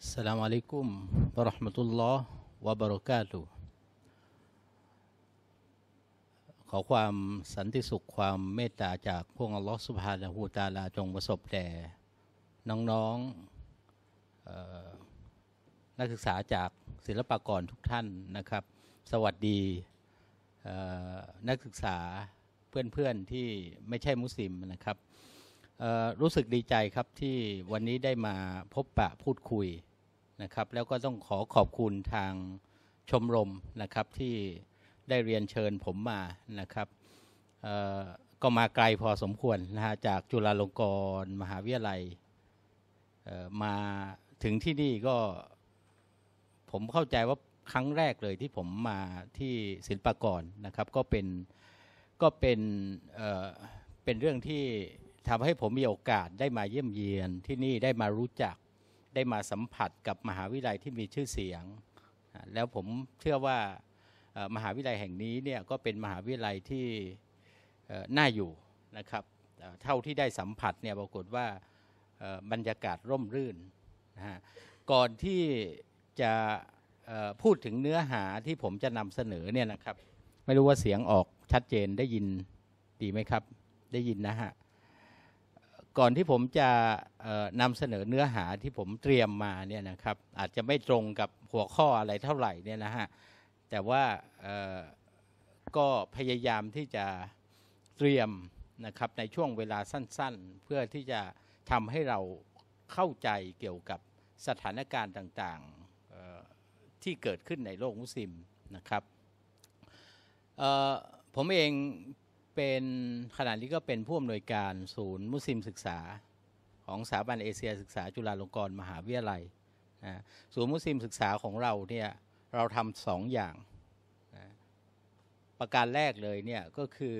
السلام عليكم ورحمة الله وبركاته ขอความสันติสุขความเมตตาจากพวกอัลลอฮฺสุบฮานะฮูตาลาจงประสบแด่น้องๆนักศึกษาจากศิลปากรทุกท่านนะครับ สวัสดีนักศึกษาเพื่อนๆที่ไม่ใช่มุสลิมนะครับรู้สึกดีใจครับที่วันนี้ได้มาพบปะพูดคุยนะครับแล้วก็ต้องขอขอบคุณทางชมรมนะครับที่ได้เรียนเชิญผมมานะครับก็มาไกลพอสมควรนะฮะจากจุฬาลงกรณ์มหาวิทยาลัยมาถึงที่นี่ก็ผมเข้าใจว่าครั้งแรกเลยที่ผมมาที่ศิลปากรนะครับก็เป็นก็เป็นเป็นเรื่องที่ทำให้ผมมีโอกาสได้มาเยี่ยมเยียนที่นี่ได้มารู้จักได้มาสัมผัสกับมหาวิทยาลัยที่มีชื่อเสียง แล้วผมเชื่อว่ามหาวิทยาลัยแห่งนี้เนี่ยก็เป็นมหาวิทยาลัยที่น่าอยู่นะครับ เท่าที่ได้สัมผัสเนี่ยปรากฏว่าบรรยากาศร่มรื่นนะฮะก่อนที่จะพูดถึงเนื้อหาที่ผมจะนำเสนอเนี่ยนะครับ ไม่รู้ว่าเสียงออกชัดเจนได้ยินดีไหมครับได้ยินนะฮะก่อนที่ผมจะนำเสนอเนื้อหาที่ผมเตรียมมาเนี่ยนะครับอาจจะไม่ตรงกับหัวข้ออะไรเท่าไหร่เนี่ยนะฮะแต่ว่าก็พยายามที่จะเตรียมนะครับในช่วงเวลาสั้นๆ เพื่อที่จะทำให้เราเข้าใจเกี่ยวกับสถานการณ์ต่าง ๆที่เกิดขึ้นในโลกมุสลิมนะครับผมเองเป็นขณะนี้ก็เป็นผู้อำนวยการศูนย์มุสลิมศึกษาของสถาบันเอเชีย ศึกษา จุฬาลงกรณ์มหาวิทยาลัยนะศูนย์มุสลิมศึกษาของเราเนี่ยเราทำสองอย่างนะประการแรกเลยเนี่ยก็คือ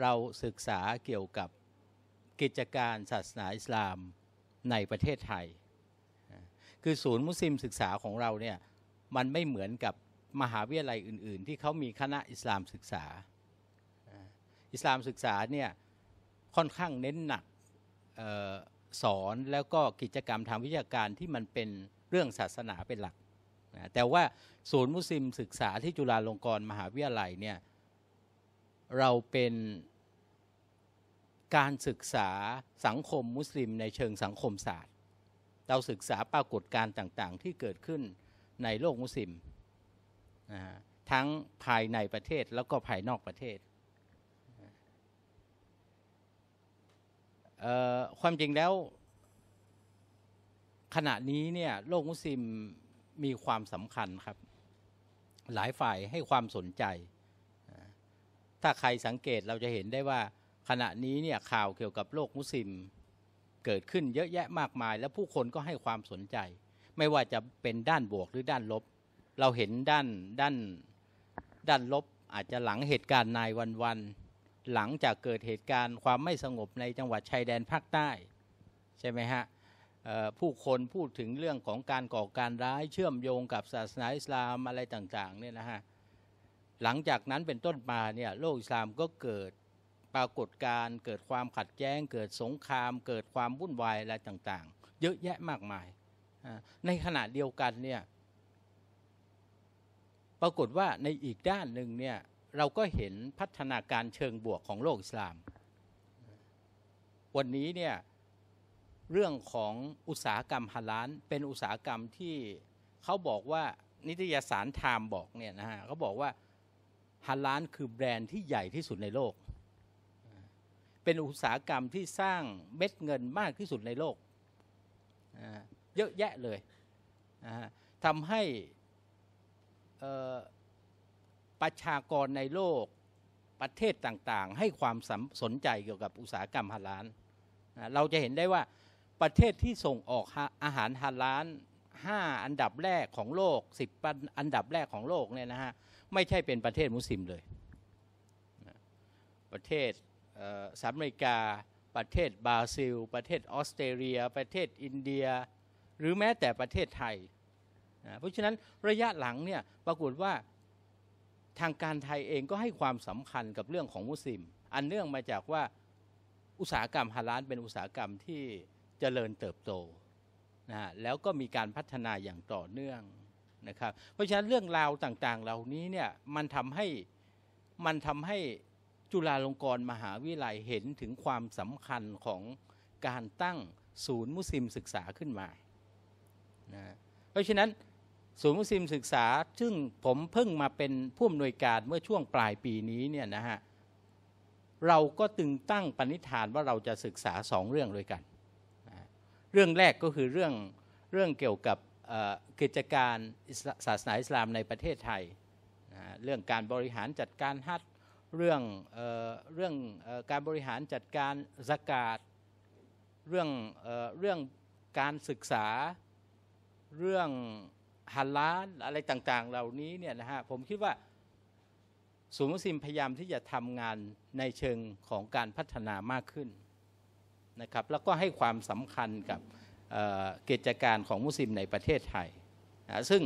เราศึกษาเกี่ยวกับกิจการศาสนาอิสลามในประเทศไทยคือศูนย์มุสลิมศึกษาของเราเนี่ยมันไม่เหมือนกับมหาวิทยาลัยอื่น ๆ ที่เขามีคณะอิสลามศึกษาอิสลามศึกษาเนี่ยค่อนข้างเน้นหนักออสอนแล้วก็กิจกรรมทางวิชาการที่มันเป็นเรื่องศาสนาเป็นหลักนะแต่ว่าศูนย์มุสลิมศึกษาที่จุฬาลงกรณ์มหาวิทยาลัยเนี่ยเราเป็นการศึกษาสังคมมุสลิมในเชิงสังคมศาสตร์ เราศึกษาปรากฏการณ์ต่างๆ ที่เกิดขึ้นในโลกมุสลิมนะทั้งภายในประเทศแล้วก็ภายนอกประเทศความจริงแล้วขณะนี้เนี่ยโลกมุสลิมมีความสำคัญครับ หลายฝ่ายให้ความสนใจ ถ้าใครสังเกตเราจะเห็นได้ว่าขณะนี้เนี่ยข่าวเกี่ยวกับโลกมุสลิม เกิดขึ้นเยอะแยะมากมาย และผู้คนก็ให้ความสนใจ ไม่ว่าจะเป็นด้านบวกหรือด้านลบ เราเห็นด้านด้านด้านลบอาจจะหลังเหตุการณ์นายวันวันหลังจากเกิดเหตุการณ์ความไม่สงบในจังหวัดชายแดนภาคใต้ ใช่ไหมฮะผู้คนพูดถึงเรื่องของการก่อการร้าย เชื่อมโยงกับศาสนาอิสลามอะไรต่างๆเนี่ยนะฮะหลังจากนั้นเป็นต้นมาเนี่ยโลกอิสลามก็เกิดปรากฏการ เกิดความขัดแย้ง เกิดสงคราม เกิดความวุ่นวายอะไรต่างๆ เยอะแยะมากมาย ในขณะเดียวกันเนี่ยปรากฏว่าในอีกด้านหนึ่งเนี่ยเราก็เห็นพัฒนาการเชิงบวกของโลกอิสลาม วันนี้เนี่ยเรื่องของอุตสาหกรรมฮาลานเป็นอุตสาหกรรมที่เขาบอกว่านิตยสารไทม์บอกเนี่ยนะฮะเขาบอกว่าฮาลานคือแบรนด์ที่ใหญ่ที่สุดในโลก เป็นอุตสาหกรรมที่สร้างเม็ดเงินมากที่สุดในโลกเยอะแยะเลยทำให้ประชากรในโลกประเทศต่างๆ ให้ความสสนใจเกี่ยวกับอุตสาหกรรมฮาลาลเราจะเห็นได้ว่าประเทศที่ส่งออกอาหารฮาลาล5อันดับแรกของโลก10อันดับแรกของโลกเนี่ยนะฮะไม่ใช่เป็นประเทศมุสลิมเลยประเทศสหรัฐอเมริกา ประเทศบราซิล ประเทศออสเตรเลีย ประเทศอินเดีย หรือแม้แต่ประเทศไทย เพราะฉะนั้นระยะหลังเนี่ยปรากฏว่าทางการไทยเองก็ให้ความสำคัญกับเรื่องของมุสลิม อันเนื่องมาจากว่าอุตสาหกรรมฮาลาลเป็นอุตสาหกรรมที่เจริญเติบโตนะฮะแล้วก็มีการพัฒนาอย่างต่อเนื่องนะครับเพราะฉะนั้นเรื่องราวต่าง ๆ เหล่านี้เนี่ยมันทำให้มันทำให้จุฬาลงกรณ์มหาวิทยาลัยเห็นถึงความสำคัญของการตั้งศูนย์มุสลิมศึกษาขึ้นมานะเพราะฉะนั้นศูนย์วุสิมศึกษา ซึ่งผมเพิ่งมาเป็นผู้อำนวยการเมื่อช่วงปลายปีนี้เนี่ยนะฮะ เราก็ตึงตั้งปณิธานว่าเราจะศึกษาสองเรื่องด้วยกัน เรื่องแรกก็คือเรื่องเรื่องเกี่ยวกับกิจการศาสนาอิสลามในประเทศไทย เรื่องการบริหารจัดการฮัตเรื่องเรื่องการบริหารจัดการสกาดเรื่องเรื่องการศึกษาเรื่องฮัล้านอะไรต่าง ๆ เหล่านี้เนี่ยนะฮะผมคิดว่าศูนย์มุสิมพยายามที่จะทำงานในเชิงของการพัฒนามากขึ้นนะครับแล้วก็ให้ความสำคัญกับกิจการของมุสลิมในประเทศไทยนะซึ่ง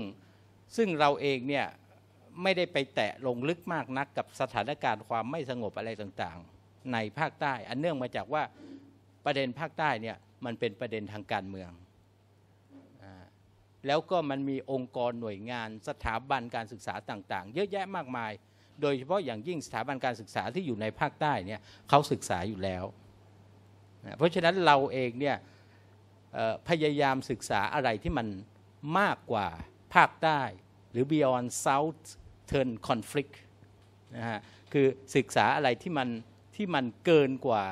ซึ่งเราเองเนี่ยไม่ได้ไปแตะลงลึกมากนักกับสถานการณ์ความไม่สงบอะไรต่างๆ ในภาคใต้อันเนื่องมาจากว่าประเด็นภาคใต้เนี่ยมันเป็นประเด็นทางการเมืองแล้วก็มันมีองค์กรหน่วยงานสถาบันการศึกษาต่างๆ เยอะแยะมากมาย โดยเฉพาะอย่างยิ่งสถาบันการศึกษาที่อยู่ในภาคใต้เนี่ยเขาศึกษาอยู่แล้วนะเพราะฉะนั้นเราเองเนี่ยพยายามศึกษาอะไรที่มันมากกว่าภาคใต้หรือ beyond south turn conflict นะฮะ คือศึกษาอะไรที่มันที่มันเกินกว่า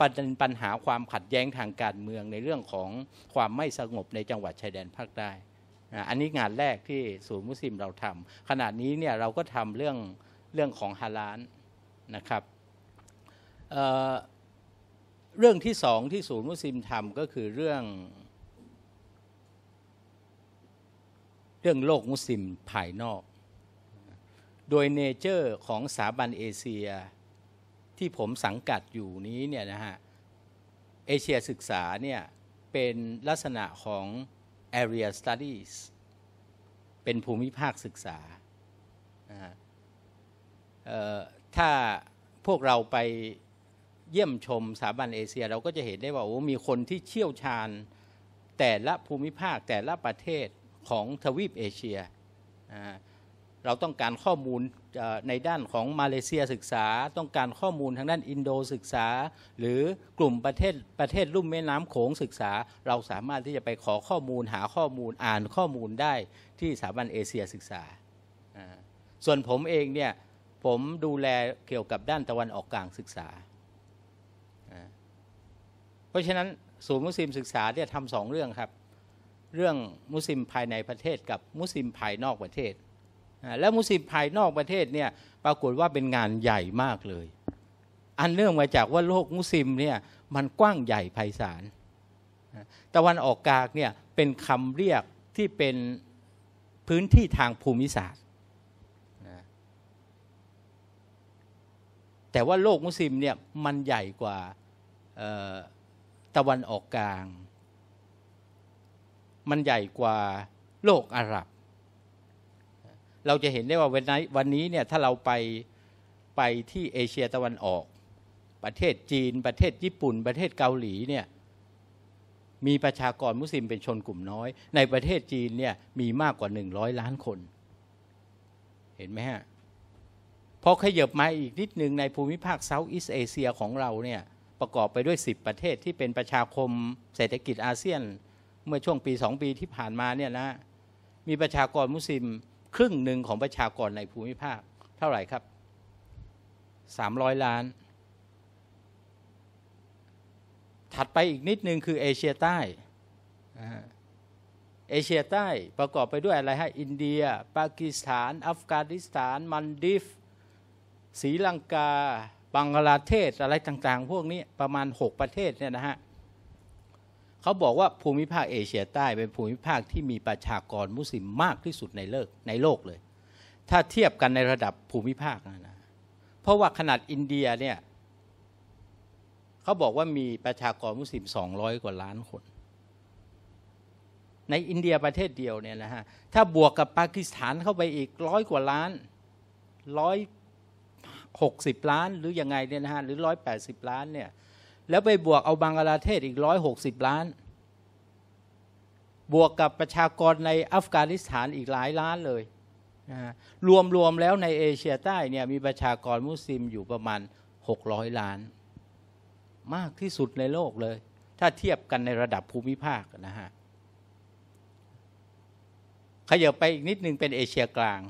ป็นปัญหาความขัดแย้งทางการเมืองในเรื่องของความไม่สงบในจังหวัดชายแดนภาคใต้อันนี้งานแรกที่ศูนย์มุสลิมเราทำขณะนี้เนี่ยเราก็ทำเรื่องเรื่องของฮาลานนะครับเเรื่องที่สองที่ศูนย์มุสลิมทำก็คือเรื่องเรื่องโลกมุสลิมภายนอก โดยเนเจอร์ของสถาบันเอเชียที่ผมสังกัดอยู่นี้เนี่ยนะฮะเอเชียศึกษาเนี่ยเป็นลักษณะของ area studies เป็นภูมิภาคศึกษา ถ้าพวกเราไปเยี่ยมชมสถาบันเอเชีย เราก็จะเห็นได้ว่ามีคนที่เชี่ยวชาญแต่ละภูมิภาคแต่ละประเทศของทวีปเอเชียนะเราต้องการข้อมูลในด้านของมาเลเซียศึกษา ต้องการข้อมูลทางด้านอินโดศึกษา หรือกลุ่มประเทศประเทศ ลุ่มแม่น้ำโขงศึกษา เราสามารถที่จะไปขอข้อมูลหาข้อมูลอ่านข้อมูลได้ที่สถาบันเอเชียศึกษาส่วนผมเองเนี่ยผมดูแลเกี่ยวกับด้านตะวันออกกลางศึกษา เพราะฉะนั้นศูนย์มุสลิมศึกษาเนี่ยทำสองเรื่องครับเรื่องมุสลิมภายในประเทศกับมุสลิมภายนอกประเทศแล้วมุสลิมภายนอกประเทศเนี่ยปรากฏว่าเป็นงานใหญ่มากเลย อันเนื่องมาจากว่า โลกมุสลิมเนี่ยมันกว้างใหญ่ไพศาลตะวันออกกลางเนี่ยเป็นคำเรียกที่เป็นพื้นที่ทางภูมิศาสตร์แต่ว่าโลกมุสลิมเนี่ยมันใหญ่กว่าตะวันออกกลาง มันใหญ่กว่าโลกอาหรับเราจะเห็นได้ว่าวันนี้วันนี้เนี่ยถ้าเราไปไปที่เอเชียตะวันออก ประเทศจีนประเทศญี่ปุ่นประเทศเกาหลีเนี่ยมีประชากรมุสลิมเป็นชนกลุ่มน้อย ในประเทศจีนเนี่ยมีมากกว่าหนึ่งร้อยล้านคน เห็นไหมฮะพอขยับมาอีกนิดหนึ่งในภูมิภาคเซาท์อีสเอเชียของเราเนี่ยประกอบไปด้วย 10 ประเทศที่เป็นประชาคมเศรษฐกิจอาเซียน เมื่อช่วงปี2ปีที่ผ่านมาเนี่ยนะมีประชากรมุสลิมครึ่งหนึ่งของประชากรในภูมิภาค เท่าไหร่ครับ300ล้าน ถัดไปอีกนิดนึงคือเอเชียใต้ เอเชียใต้ประกอบไปด้วยอะไรฮะ อินเดีย ปากีสถาน อัฟกานิสถาน มันดิฟศรีลังกา บังกลาเทศอะไรต่างๆ พวกนี้ประมาณ 6 ประเทศเนี่ยนะฮะเขาบอกว่าภูมิภาคเอเชียใต้เป็นภูมิภาคที่มีประชากรมุสลิมมากที่สุดในโลกในโลกเลย ถ้าเทียบกันในระดับภูมิภาคนะนะเพราะว่าขนาดอินเดียเนี่ยเขาบอกว่ามีประชากรมุสลิม200 กว่าล้านคน ในอินเดียประเทศเดียวเนี่ยนะฮะถ้าบวกกับปากีสถานเข้าไปอีกร้อยกว่าล้านร้อยหกสิบล้านหรืออยังไงเนี่ยนะฮะหรือร้อยแปดสิบล้านเนี่ยแล้วไปบวกเอาบังกลาเทศอีกร้อยหกสิบล้าน บวกกับประชากรในอัฟกานิสถานอีกหลายล้านเลยนะรวมรวมแล้วในเอเชียใต้เนี่ยมีประชากรมุสลิมอยู่ประมาณหกร้อยล้าน มากที่สุดในโลกเลย ถ้าเทียบกันในระดับภูมิภาคนะฮะขยับไปอีกนิดนึงเป็นเอเชียกลาง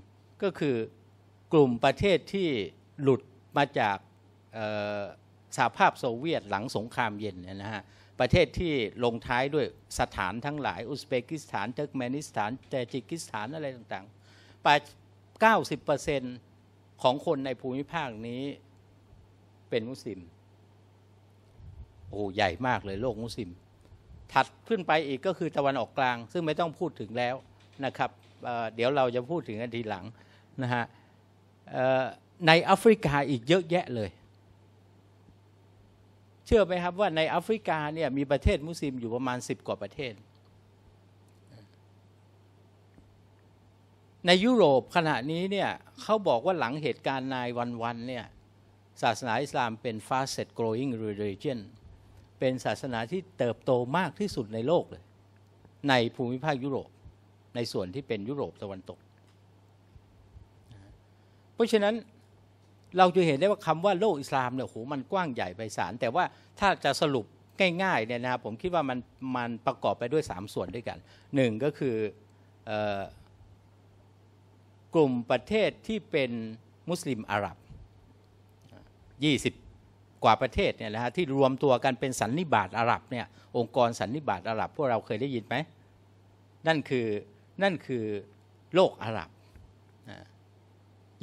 ก็คือกลุ่มประเทศที่หลุดมาจากสหภาพโซเวียตหลังสงครามเย็นนะฮะประเทศที่ลงท้ายด้วยสถานทั้งหลายอุซเบกิสถานเติร์กเมนิสถานตจิกิสถานอะไรต่างๆไป90%ของคนในภูมิภาคนี้เป็นมุสลิม โอ้ ใหญ่มากเลยโลกมุสลิม ถัดขึ้นไปอีกก็คือตะวันออกกลาง ซึ่งไม่ต้องพูดถึงแล้วนะครับเเดี๋ยวเราจะพูดถึงกันทีหลังนะฮะในแอฟริกาอีกเยอะแยะเลยเชื่อไหมครับว่าในแอฟริกาเนี่ย มีประเทศมุสลิมอยู่ประมาณสิบกว่าประเทศ ในยุโรปขณะนี้เนี่ย เขาบอกว่าหลังเหตุการณ์นายวันวันเนี่ยศาสนาอิสลามเป็น fastest growing religion เป็นศาสนาที่เติบโตมากที่สุดในโลกเลย ในภูมิภาคยุโรป ในส่วนที่เป็นยุโรปตะวันตก เพราะฉะนั้นเราจะเห็นได้ว่าคำว่าโลกอิสลามเนี่ยโหมันกว้างใหญ่ไพศาลแต่ว่าถ้าจะสรุปง่ายๆเนี่ยนะครับผมคิดว่ามันมันประกอบไปด้วย 3 ส่วนด้วยกันหนึ่งก็คือกลุ่มประเทศที่เป็นมุสลิมอาหรับ20 กว่าประเทศเนี่ยนะฮะที่รวมตัวกันเป็นสันนิบาตอาหรับเนี่ยองค์กรสันนิบาตอาหรับ พวกเราเคยได้ยินไหมนั่นคือนั่นคือโลกอาหรับ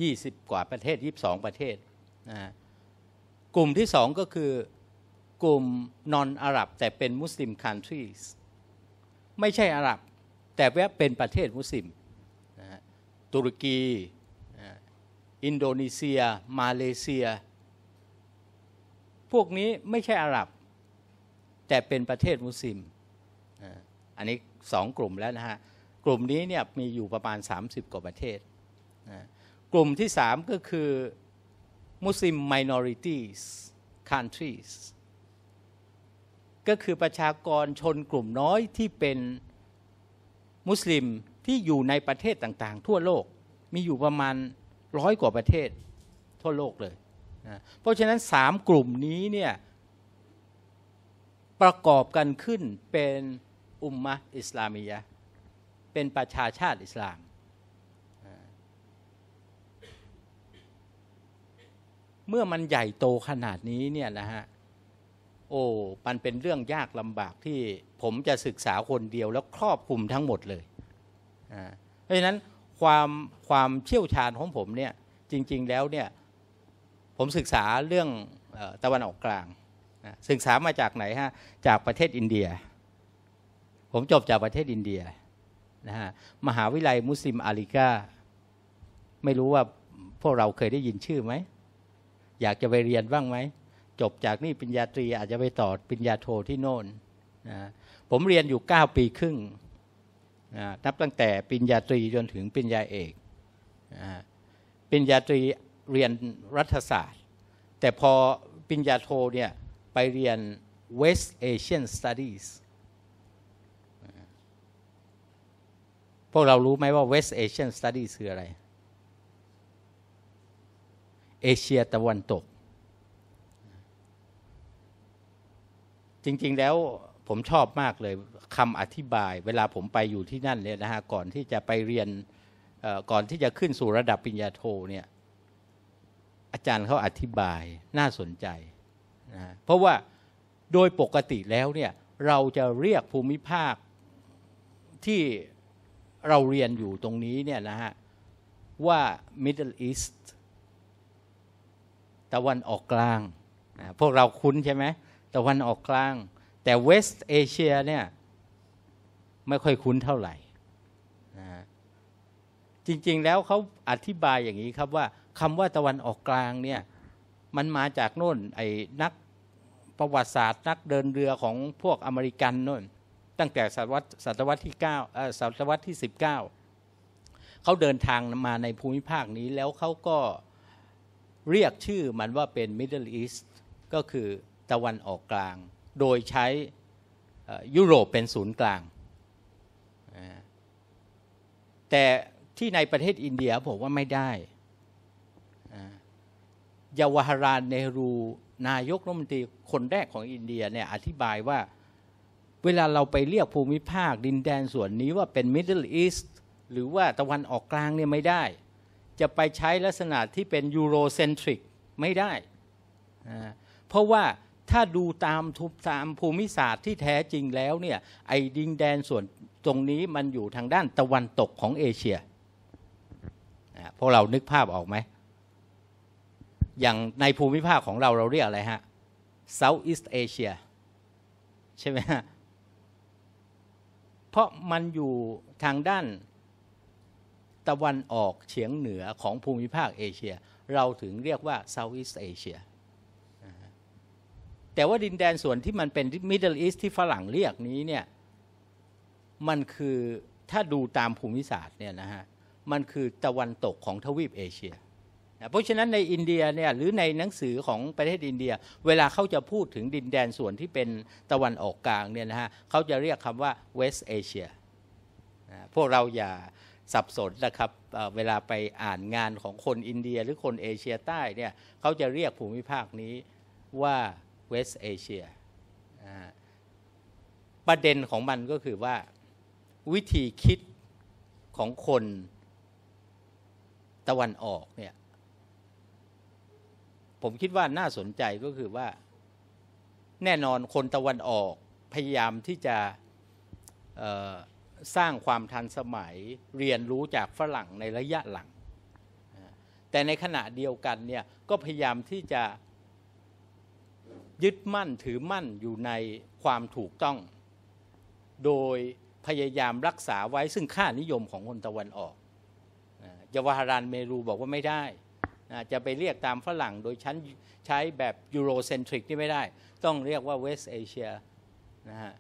20 กว่าประเทศ 22 ประเทศนะกลุ่มที่สองก็คือกลุ่มนอนอาหรับแต่เป็นมุสลิมคันทรีสไม่ใช่อาหรับ แต่วะเป็นประเทศมุสลิมนะตุรกี อินโดนีเซีย มาเลเซีย พวกนี้ไม่ใช่อาหรับ แต่เป็นประเทศมุสลิม อันนี้สองกลุ่มแล้วนะฮะ กลุ่มนี้เนี่ยมีอยู่ประมาณ 30 กว่าประเทศนะกลุ่มที่สามก็คือมุสลิม minorities countries ก็คือประชากรชนกลุ่มน้อยที่เป็นมุสลิมที่อยู่ในประเทศต่างๆ ทั่วโลกมีอยู่ประมาณร้อยกว่าประเทศทั่วโลกเลยนะเพราะฉะนั้นสามกลุ่มนี้เนี่ยประกอบกันขึ้นเป็นอุมมะอิสลามียะ เป็นประชาชาติอิสลามเมื่อมันใหญ่โตขนาดนี้เนี่ยนะฮะ โอ้ มันเป็นเรื่องยากลำบากที่ผมจะศึกษาคนเดียวแล้วครอบคลุมทั้งหมดเลย เพราะฉะนั้นความ ความเชี่ยวชาญของผมเนี่ย จริง ๆแล้วเนี่ย ผมศึกษาเรื่องตะวันออกกลางศึกษามาจากไหนฮะ จากประเทศอินเดีย ผมจบจากประเทศอินเดียนะฮะ มหาวิทยาลัยมุสลิมอาลิกาไม่รู้ว่าพวกเราเคยได้ยินชื่อไหมอยากจะไปเรียนบ้างไหมจบจากนี่ปริญญาตรีอาจจะไปต่อปริญญาโทที่โน่นนะผมเรียนอยู่ 9 ปีครึ่งนะนับตั้งแต่ปริญญาตรีจนถึงปริญญาเอกนะปริญญาตรีเรียนรัฐศาสตร์ แต่พอปริญญาโทเนี่ย ไปเรียน West Asian Studies พวกเรารู้ไหมว่า West Asian Studies คืออะไรเอเชียตะวันตก จริงๆ แล้วผมชอบมากเลยคำอธิบาย เวลาผมไปอยู่ที่นั่นเลยนะฮะก่อนที่จะไปเรียนก่อนที่จะขึ้นสู่ระดับปริญญาโทเนี่ยอาจารย์เขาอธิบายน่าสนใจนะเพราะว่าโดยปกติแล้วเนี่ยเราจะเรียกภูมิภาคที่เราเรียนอยู่ตรงนี้เนี่ยนะฮะว่า Middle East ตะวันออกกลางพวกเราคุ้นใช่ไหมตะวันออกกลาง แต่เวสต์เอเชียเนี่ย ไม่ค่อยคุ้นเท่าไหร่ จริงๆแล้วเขาอธิบายอย่างนี้ครับว่าคำว่าตะวันออกกลางเนี่ย มันมาจากโน่น ไอ้นัก ประวัติศาสตร์นักเดินเรือของพวกอเมริกันโน่น ตั้งแต่ศตวรรษศตวรรษที่9ศตวรรษที่ 19 เขาเดินทางมาในภูมิภาคนี้แล้วเขาก็เรียกชื่อมันว่าเป็น Middle East ก็คือตะวันออกกลาง โดยใช้ยุโรปเป็นศูนย์กลาง แต่ที่ในประเทศอินเดียผมว่าไม่ได้ ยาวหรานเนรู นายกรัฐมนตรีคนแรกของอินเดียเนี่ยอธิบายว่าเวลาเราไปเรียกภูมิภาคดินแดนส่วนนี้ว่าเป็น Middle East หรือว่าตะวันออกกลางเนี่ยไม่ได้จะไปใช้ลักษณะที่เป็นยูโรเซนทริกไม่ได้ เพราะว่าถ้าดูตามทุบตามภูมิศาสตร์ที่แท้จริงแล้วเนี่ย ไอ้ดินแดนส่วนตรงนี้มันอยู่ทางด้านตะวันตกของเอเชียพวกเรานึกภาพออกไหม อย่างในภูมิภาคของเราเราเรียกอะไรฮะ Southeast Asia ใช่ไหมฮะ เพราะมันอยู่ทางด้านตะวันออกเฉียงเหนือของภูมิภาคเอเชีย เราถึงเรียกว่าเซาท์อีสเอเชียแต่ว่าดินแดนส่วนที่มันเป็นมิดเดิลอีสที่ฝรั่งเรียกนี้เนี่ยมันคือถ้าดูตามภูมิศาสตร์เนี่ยนะฮะมันคือตะวันตกของทวีปเอเชียนะเพราะฉะนั้นในอินเดียเนี่ยหรือในหนังสือของประเทศอินเดีย เวลาเขาจะพูดถึงดินแดนส่วนที่เป็นตะวันออกกลางเนี่ยนะฮะเขาจะเรียกคำว่าเวสเอเชียพวกเราอย่าสับสนนะครับเวลาไปอ่านงานของคนอินเดียหรือคนเอเชียใต้เนี่ยเขาจะเรียกภูมิภาคนี้ว่าเวสเอเชียประเด็นของมันก็คือว่าวิธีคิดของคนตะวันออกเนี่ย ผมคิดว่าน่าสนใจก็คือว่าแน่นอนคนตะวันออกพยายามที่จะสร้างความทันสมัยเรียนรู้จากฝรั่งในระยะหลัง แต่ในขณะเดียวกันเนี่ย ก็พยายามที่จะยึดมั่นถือมั่นอยู่ในความถูกต้อง โดยพยายามรักษาไว้ซึ่งค่านิยมของคนตะวันออกยาวารันเมรูบอกว่าไม่ได้จะไปเรียกตามฝรั่งโดยชั้นใช้แบบยูโรเซนทริกนี่ไม่ได้ ต้องเรียกว่าเวสเอเชียนะฮะ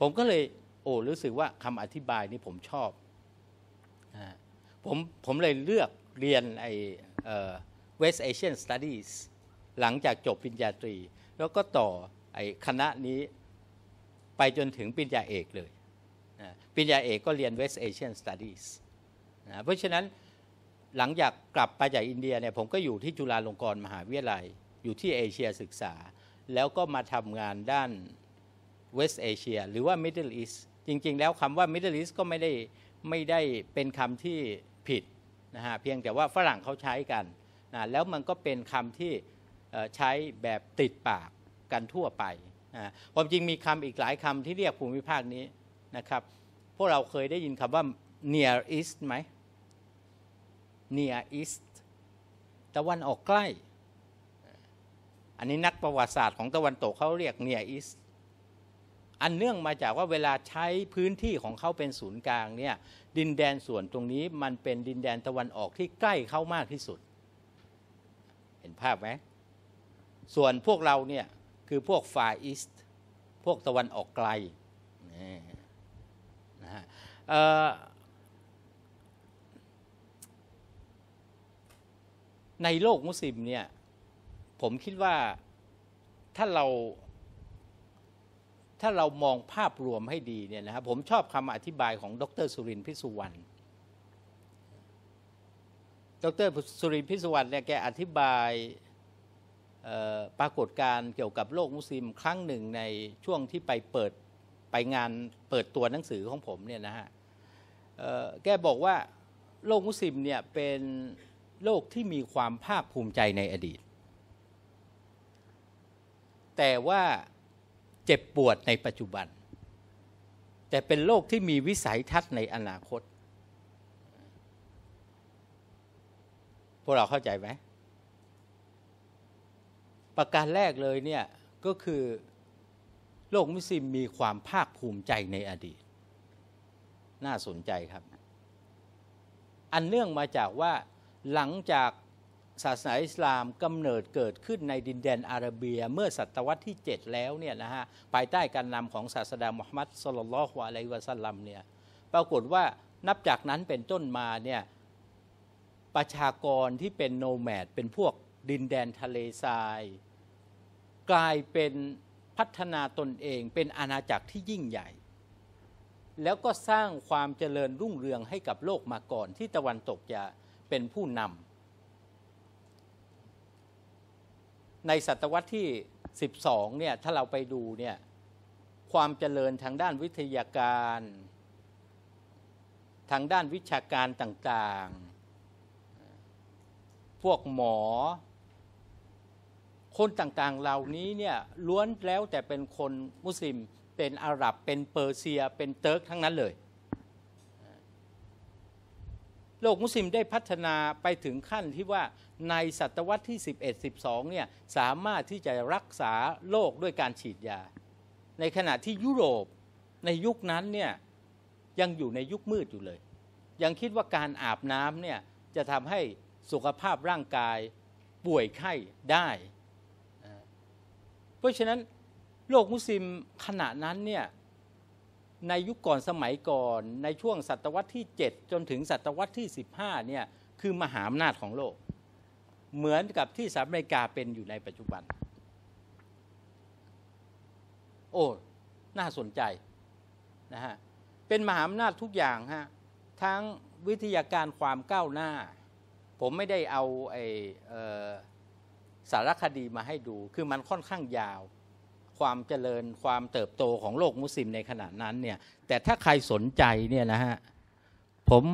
ผมก็เลยโอ้ รู้สึกว่าคำอธิบายนี่ผมชอบ ผมผมเลยเลือกเรียนไอเวสเอเชียนสตูดี้หลังจากจบปริญญาตรี แล้วก็ต่อไอคณะนี้ไปจนถึงปริญญาเอกเลยปริญญาเอกก็เรียนเวสเอเชียนสตูดี้เพราะฉะนั้นหลังจากกลับไปจากอินเดียเนี่ยผมก็อยู่ที่จุฬาลงกรณ์มหาวิทยาลัยอยู่ที่เอเชียศึกษา แล้วก็มาทำงานด้านเวสเอเชียหรือว่า Middle East จริง ๆ แล้วคำว่า Middle East ก็ไม่ได้ไม่ได้เป็นคำที่ผิดนะฮะเพียงแต่ว่าฝรั่งเขาใช้กันนะแล้วมันก็เป็นคำที่ใช้แบบติดปากกันทั่วไปนะความจริงมีคำอีกหลายคำที่เรียกภูมิภาคนี้นะครับ พวกเราเคยได้ยินคำว่า Near East ไหม Near East ตะวันออกใกล้ อันนี้นักประวัติศาสตร์ของตะวันตกเขาเรียก Near East อันเนื่องมาจากว่าเวลาใช้พื้นที่ของเขาเป็นศูนย์กลางเนี่ย ดินแดนส่วนตรงนี้มันเป็นดินแดนตะวันออกที่ใกล้เขามากที่สุด เห็นภาพไหมส่วนพวกเราเนี่ยคือพวกฟาอิสต์พวกตะวันออกไกลนะฮะในโลกมุสลิมเนี่ย ผมคิดว่าถ้าเราถ้าเรามองภาพรวมให้ดีเนี่ยนะครับผมชอบคำอธิบายของดรสุรินทร์พิสุวรรณ ดรสุรินทร์พิสุวรรณเนี่ยแกอธิบายปรากฏการณ์เกี่ยวกับโลกมุสลิมครั้งหนึ่งในช่วงที่ไปเปิดไปงานเปิดตัวหนังสือของผมเนี่ยนะฮะ แกบอกว่า โลกมุสลิมเนี่ยเป็นโลกที่มีความภาคภูมิใจในอดีต แต่ว่าเจ็บปวดในปัจจุบัน แต่เป็นโรคที่มีวิสัยทัศน์ในอนาคต พวกเราเข้าใจไหม ประการแรกเลยเนี่ยก็คือ โลกมุสลิมมีความภาคภูมิใจในอดีต น่าสนใจครับ อันเนื่องมาจากว่าหลังจากศาสนาอิสลามกำเนิดเกิดขึ้นในดินแดนอาระเบีย เมื่อศตวรรษที่ 7 แล้วเนี่ยนะฮะภายใต้การนำของศาสดามุฮัมมัดสลลัลฮวาไลวะสัลลัมเนี่ยปรากฏว่านับจากนั้นเป็นต้นมาเนี่ยประชากรที่เป็นโนแมด เป็นพวกดินแดนทะเลทราย กลายเป็นพัฒนาตนเอง เป็นอาณาจักรที่ยิ่งใหญ่ แล้วก็สร้างความเจริญรุ่งเรืองให้กับโลกมาก่อนที่ตะวันตกจะเป็นผู้นำในศตวรรษที่ 12 เนี่ย ถ้าเราไปดูเนี่ย ความเจริญทางด้านวิทยาการ ทางด้านวิชาการต่างๆ พวกหมอ คนต่างๆ เหล่านี้เนี่ย ล้วนแล้วแต่เป็นคนมุสลิม เป็นอาหรับเป็นเปอร์เซีย เป็นเติร์กทั้งนั้นเลยโลกมุสลิมได้พัฒนาไปถึงขั้นที่ว่าในศตวรรษที่ 11 12 เนี่ยสามารถที่จะรักษาโรคด้วยการฉีดยา ในขณะที่ยุโรปในยุคนั้นเนี่ยยังอยู่ในยุคมืดอยู่เลย ยังคิดว่าการอาบน้ำเนี่ยจะทำให้สุขภาพร่างกายป่วยไข้ได้ เพราะฉะนั้นโลกมุสลิมขณะนั้นเนี่ยในยุคก่อนสมัยก่อนในช่วงศตวรรษที่ 7 จนถึงศตวรรษที่ 15 เนี่ย คือมหาอำนาจของโลก เหมือนกับที่สหรัฐอเมริกาเป็นอยู่ในปัจจุบัน โอ้ น่าสนใจนะฮะเป็นมหาอำนาจทุกอย่างฮะทั้งวิทยาการความก้าวหน้า ผมไม่ได้เอาไอสารคดีมาให้ดูคือมันค่อนข้างยาวความเจริญความเติบโตของโลกมุสลิมในขณะนั้นเนี่ยแต่ถ้าใครสนใจเนี่ยนะฮะผม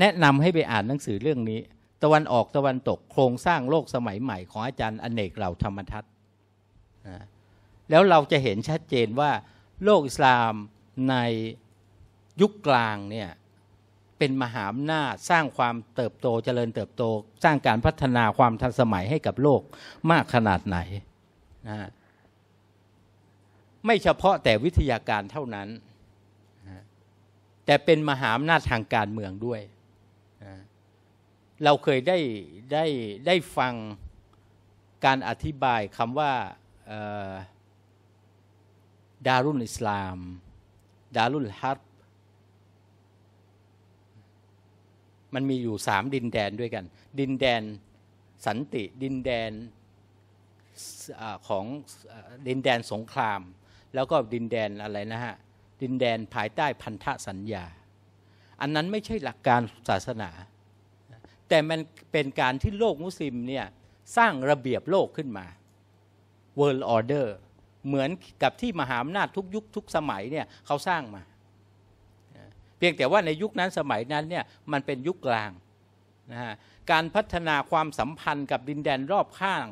แนะนำให้ไปอ่านหนังสือเรื่องนี้ ตะวันออกตะวันตกโครงสร้างโลกสมัยใหม่ของอาจารย์อเนกเหล่าธรรมทัตนะแล้วเราจะเห็นชัดเจนว่าโลกอิสลามในยุคกลางเนี่ยเป็นมหาอำนาจสร้างความเติบโตเจริญเติบโตสร้างการพัฒนาความทันสมัยให้กับโลกมากขนาดไหนนะไม่เฉพาะแต่วิทยาการเท่านั้น แต่เป็นมหาอำนาจทางการเมืองด้วย เราเคยได้ได้ได้ฟังการอธิบายคำว่าดารุลอิสลาม ดารุลฮัตมันมีอยู่สามดินแดนด้วยกัน ดินแดนสันติ ดินแดนของดินแดนสงครามแล้วก็ดินแดนอะไรนะฮะ ดินแดนภายใต้พันธสัญญา อันนั้นไม่ใช่หลักการศาสนา แต่มันเป็นการที่โลกมุสลิมเนี่ยสร้างระเบียบโลกขึ้นมา world order เหมือนกับที่มหาอำนาจทุกยุคทุกสมัยเนี่ยเขาสร้างมา เพียงแต่ว่าในยุคนั้นสมัยนั้นเนี่ยมันเป็นยุคกลางนะฮะการพัฒนาความสัมพันธ์กับดินแดนรอบข้าง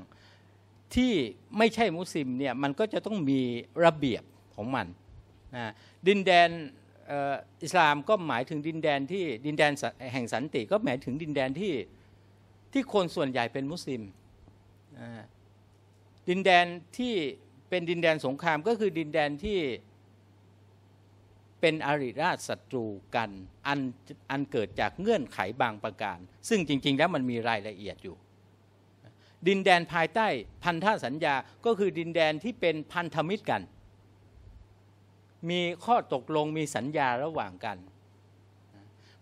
ที่ไม่ใช่มุสลิมเนี่ยมันก็จะต้องมีระเบียบของมันนะดินแดนอิสลามก็หมายถึงดินแดนที่ดินแดนแห่งสันติก็หมายถึงดินแดนที่ที่คนส่วนใหญ่เป็นมุสลิม ดินแดนที่เป็นดินแดนสงครามก็คือดินแดนที่เป็นอริราชศัตรูกันอัน อันเกิดจากเงื่อนไขบางประการ ซึ่งจริงๆ แล้วมันมีรายละเอียดอยู่ดินแดนภายใต้พันธสัญญาก็คือดินแดนที่เป็นพันธมิตรกัน มีข้อตกลงมีสัญญาระหว่างกัน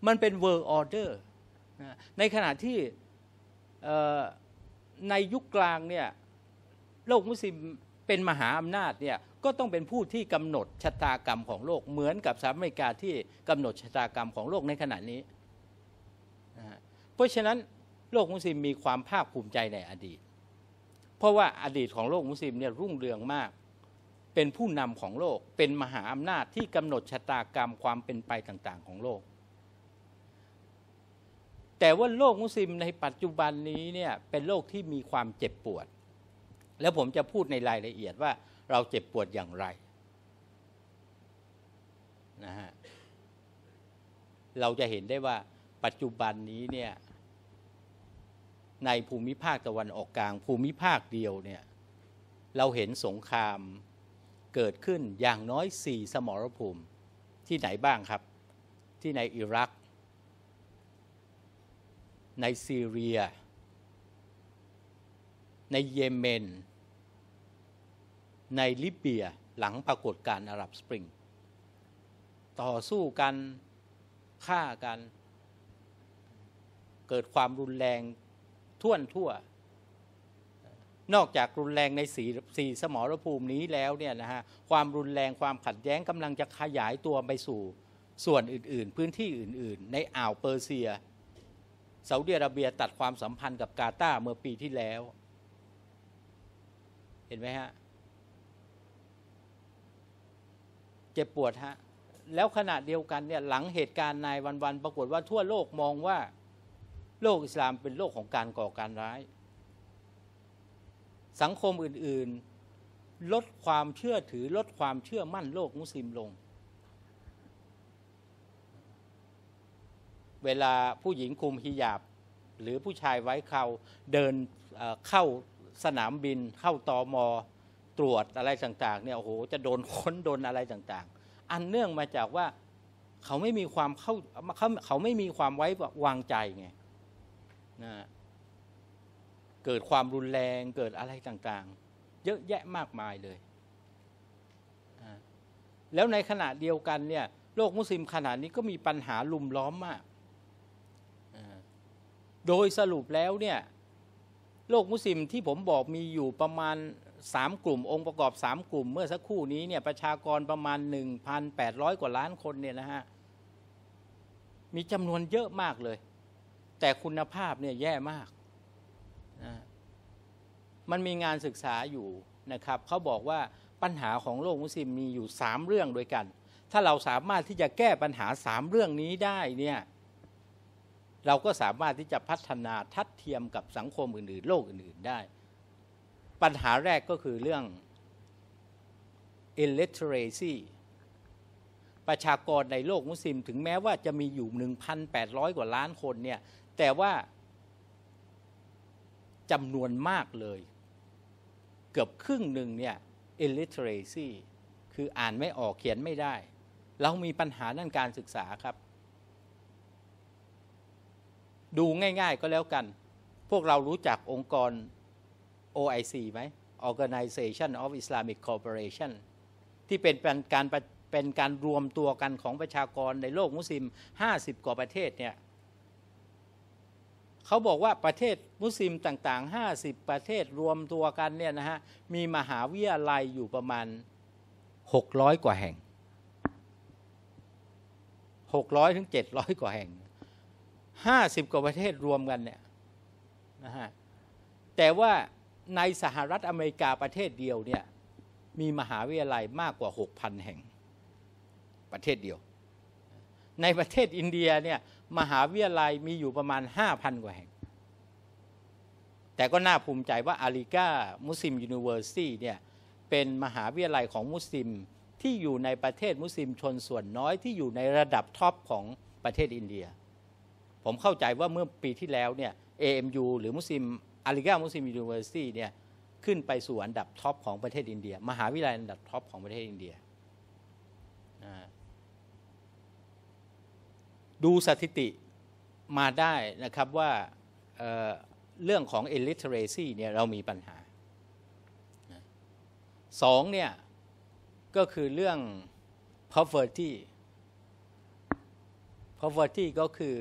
มันเป็น world order ในขณะที่ในยุคกลางเนี่ยโลกมุสลิมเป็นมหาอำนาจเนี่ยก็ต้องเป็นผู้ที่กำหนดชะตากรรมของโลกเหมือนกับสหรัฐอเมริกาที่กำหนดชะตากรรมของโลกในขณะนี้เพราะฉะนั้นโลกมุสลิมมีความภาคภูมิใจในอดีต เพราะว่าอดีตของโลกมุสลิมเนี่ยรุ่งเรืองมาก เป็นผู้นำของโลก เป็นมหาอำนาจที่กำหนดชะตากรรมความเป็นไปต่างๆ ของโลก แต่ว่าโลกมุสลิมในปัจจุบันนี้เนี่ยเป็นโลกที่มีความเจ็บปวด แล้วผมจะพูดในรายละเอียดว่า เราเจ็บปวดอย่างไรนะฮะ เราจะเห็นได้ว่าปัจจุบันนี้เนี่ยในภูมิภาคตะวันออกกลาง ภูมิภาคเดียวเนี่ย เราเห็นสงครามเกิดขึ้นอย่างน้อยสี่สมรภูมิที่ไหนบ้างครับที่ในอิรัก ในซีเรีย ในเยเมน ในลิเบียหลังปรากฏการอาหรับสปริง ต่อสู้กันฆ่ากันเกิดความรุนแรงท่วนทั่ว นอกจากรุนแรงในสีสีสมรภูมินี้แล้วเนี่ย นะฮะ ความรุนแรงความขัด แย้งกำลังจะขยายตัวไปสู่ ส่วนอื่น ๆ พื้นที่อื่น ๆ ในอ่าวเปอร์เซียซาอุดิอาระเบียตัดความสัมพันธ์กับกาตาร์เมื่อปีที่แล้ว เห็นไหมฮะ เจ็บ ปวดฮะแล้วขณะเดียวกันเนี่ย หลังเหตุการณ์นายวันวันปรากฏว่าทั่วโลกมองว่าโลกอิสลามเป็นโลกของการก่อการร้าย สังคมอื่น ๆลดความเชื่อถือลดความเชื่อมั่นโลกมุสลิมลง เวลาผู้หญิงคุมฮิญาบหรือผู้ชายไว้เขาเดินเข้าสนามบินเข้าตอมอตรวจอะไรต่าง ๆ เนี่ยโอ้โหจะโดนค้นโดนอะไรต่าง ๆ อันเนื่องมาจากว่าเขาไม่มีความเข้าเขาเขาไม่มีความไว้วางใจไงนะเกิดความรุนแรงเกิดอะไรต่างๆ เยอะแยะมากมายเลยนะแล้วในขณะเดียวกันเนี่ยโลกมุสลิมขนาดนี้ก็มีปัญหาลุมล้อมมาก โดยสรุปแล้วเนี่ยโลกมุสลิมที่ผมบอกมีอยู่ประมาณสามกลุ่ม องค์ประกอบสามกลุ่ม เมื่อสักครู่นี้เนี่ยประชากรประมาณ 1,800 กว่าล้านคนเนี่ยนะฮะมีจำนวนเยอะมากเลยแต่คุณภาพเนี่ยแย่มากนะมันมีงานศึกษาอยู่นะครับ เขาบอกว่าปัญหาของโลกมุสลิมมีอยู่ 3 เรื่องด้วยกัน ถ้าเราสามารถที่จะแก้ปัญหา 3 เรื่องนี้ได้เนี่ย เราก็สามารถที่จะพัฒนาทัดเทียมกับสังคมอื่น ๆ โลกอื่นๆได้ ปัญหาแรกก็คือเรื่อง illiteracy ประชากรในโลกมุสลิมถึงแม้ว่าจะมีอยู่ 1,800 กว่าล้านคนเนี่ยแต่ว่าจำนวนมากเลย เกือบครึ่งหนึ่งเนี่ย illiteracy คืออ่านไม่ออกเขียนไม่ได้ เรามีปัญหาด้านการศึกษาครับ ดูง่ายๆก็แล้วกัน พวกเรารู้จักองค์กร OIC ไหม Organization of Islamic Cooperation ที่เป็นการเป็นการรวมตัวกันของประชากรในโลกมุสลิม 50 กว่าประเทศเนี่ยเขาบอกว่าประเทศมุสลิมต่างๆ 50 ประเทศรวมตัวกันเนี่ยนะฮะมีมหาวิทยาลัยอยู่ประมาณ 600 กว่าแห่ง 600 ถึง 700 กว่าแห่ง50กว่าประเทศรวมกันเนี่ยนะฮะแต่ว่าในสหรัฐอเมริกาประเทศเดียวเนี่ยมีมหาวิทยาลัยมากกว่า 6,000 แห่งประเทศเดียวในประเทศอินเดียเนี่ยมหาวิทยาลัยมีอยู่ประมาณ 5,000กว่าแห่ง แต่ก็น่าภูมิใจว่าอาริกามุสลิมยูนิเวอร์ซิตี้เนี่ย เป็นมหาวิทยาลัยของมุสลิมที่อยู่ในประเทศมุสลิมชนส่วนน้อยที่อยู่ในระดับท็อปของประเทศอินเดีย ผมเข้าใจว่าเมื่อปีที่แล้วเนี่ย AMU หรือมุสลิมอาริกามุสลิมยูนิเวอร์ซิตี้เนี่ยขึ้นไปสู่อันดับท็อปของประเทศอินเดียมหาวิทยาลัยอันดับท็อปของประเทศอินเดียนะดูสถิติมาได้นะครับว่าเเรื่องของ illiteracy เนี่ยเรามีปัญหาสองเนี่ย ก็คือเรื่อง poverty poverty ก็คือ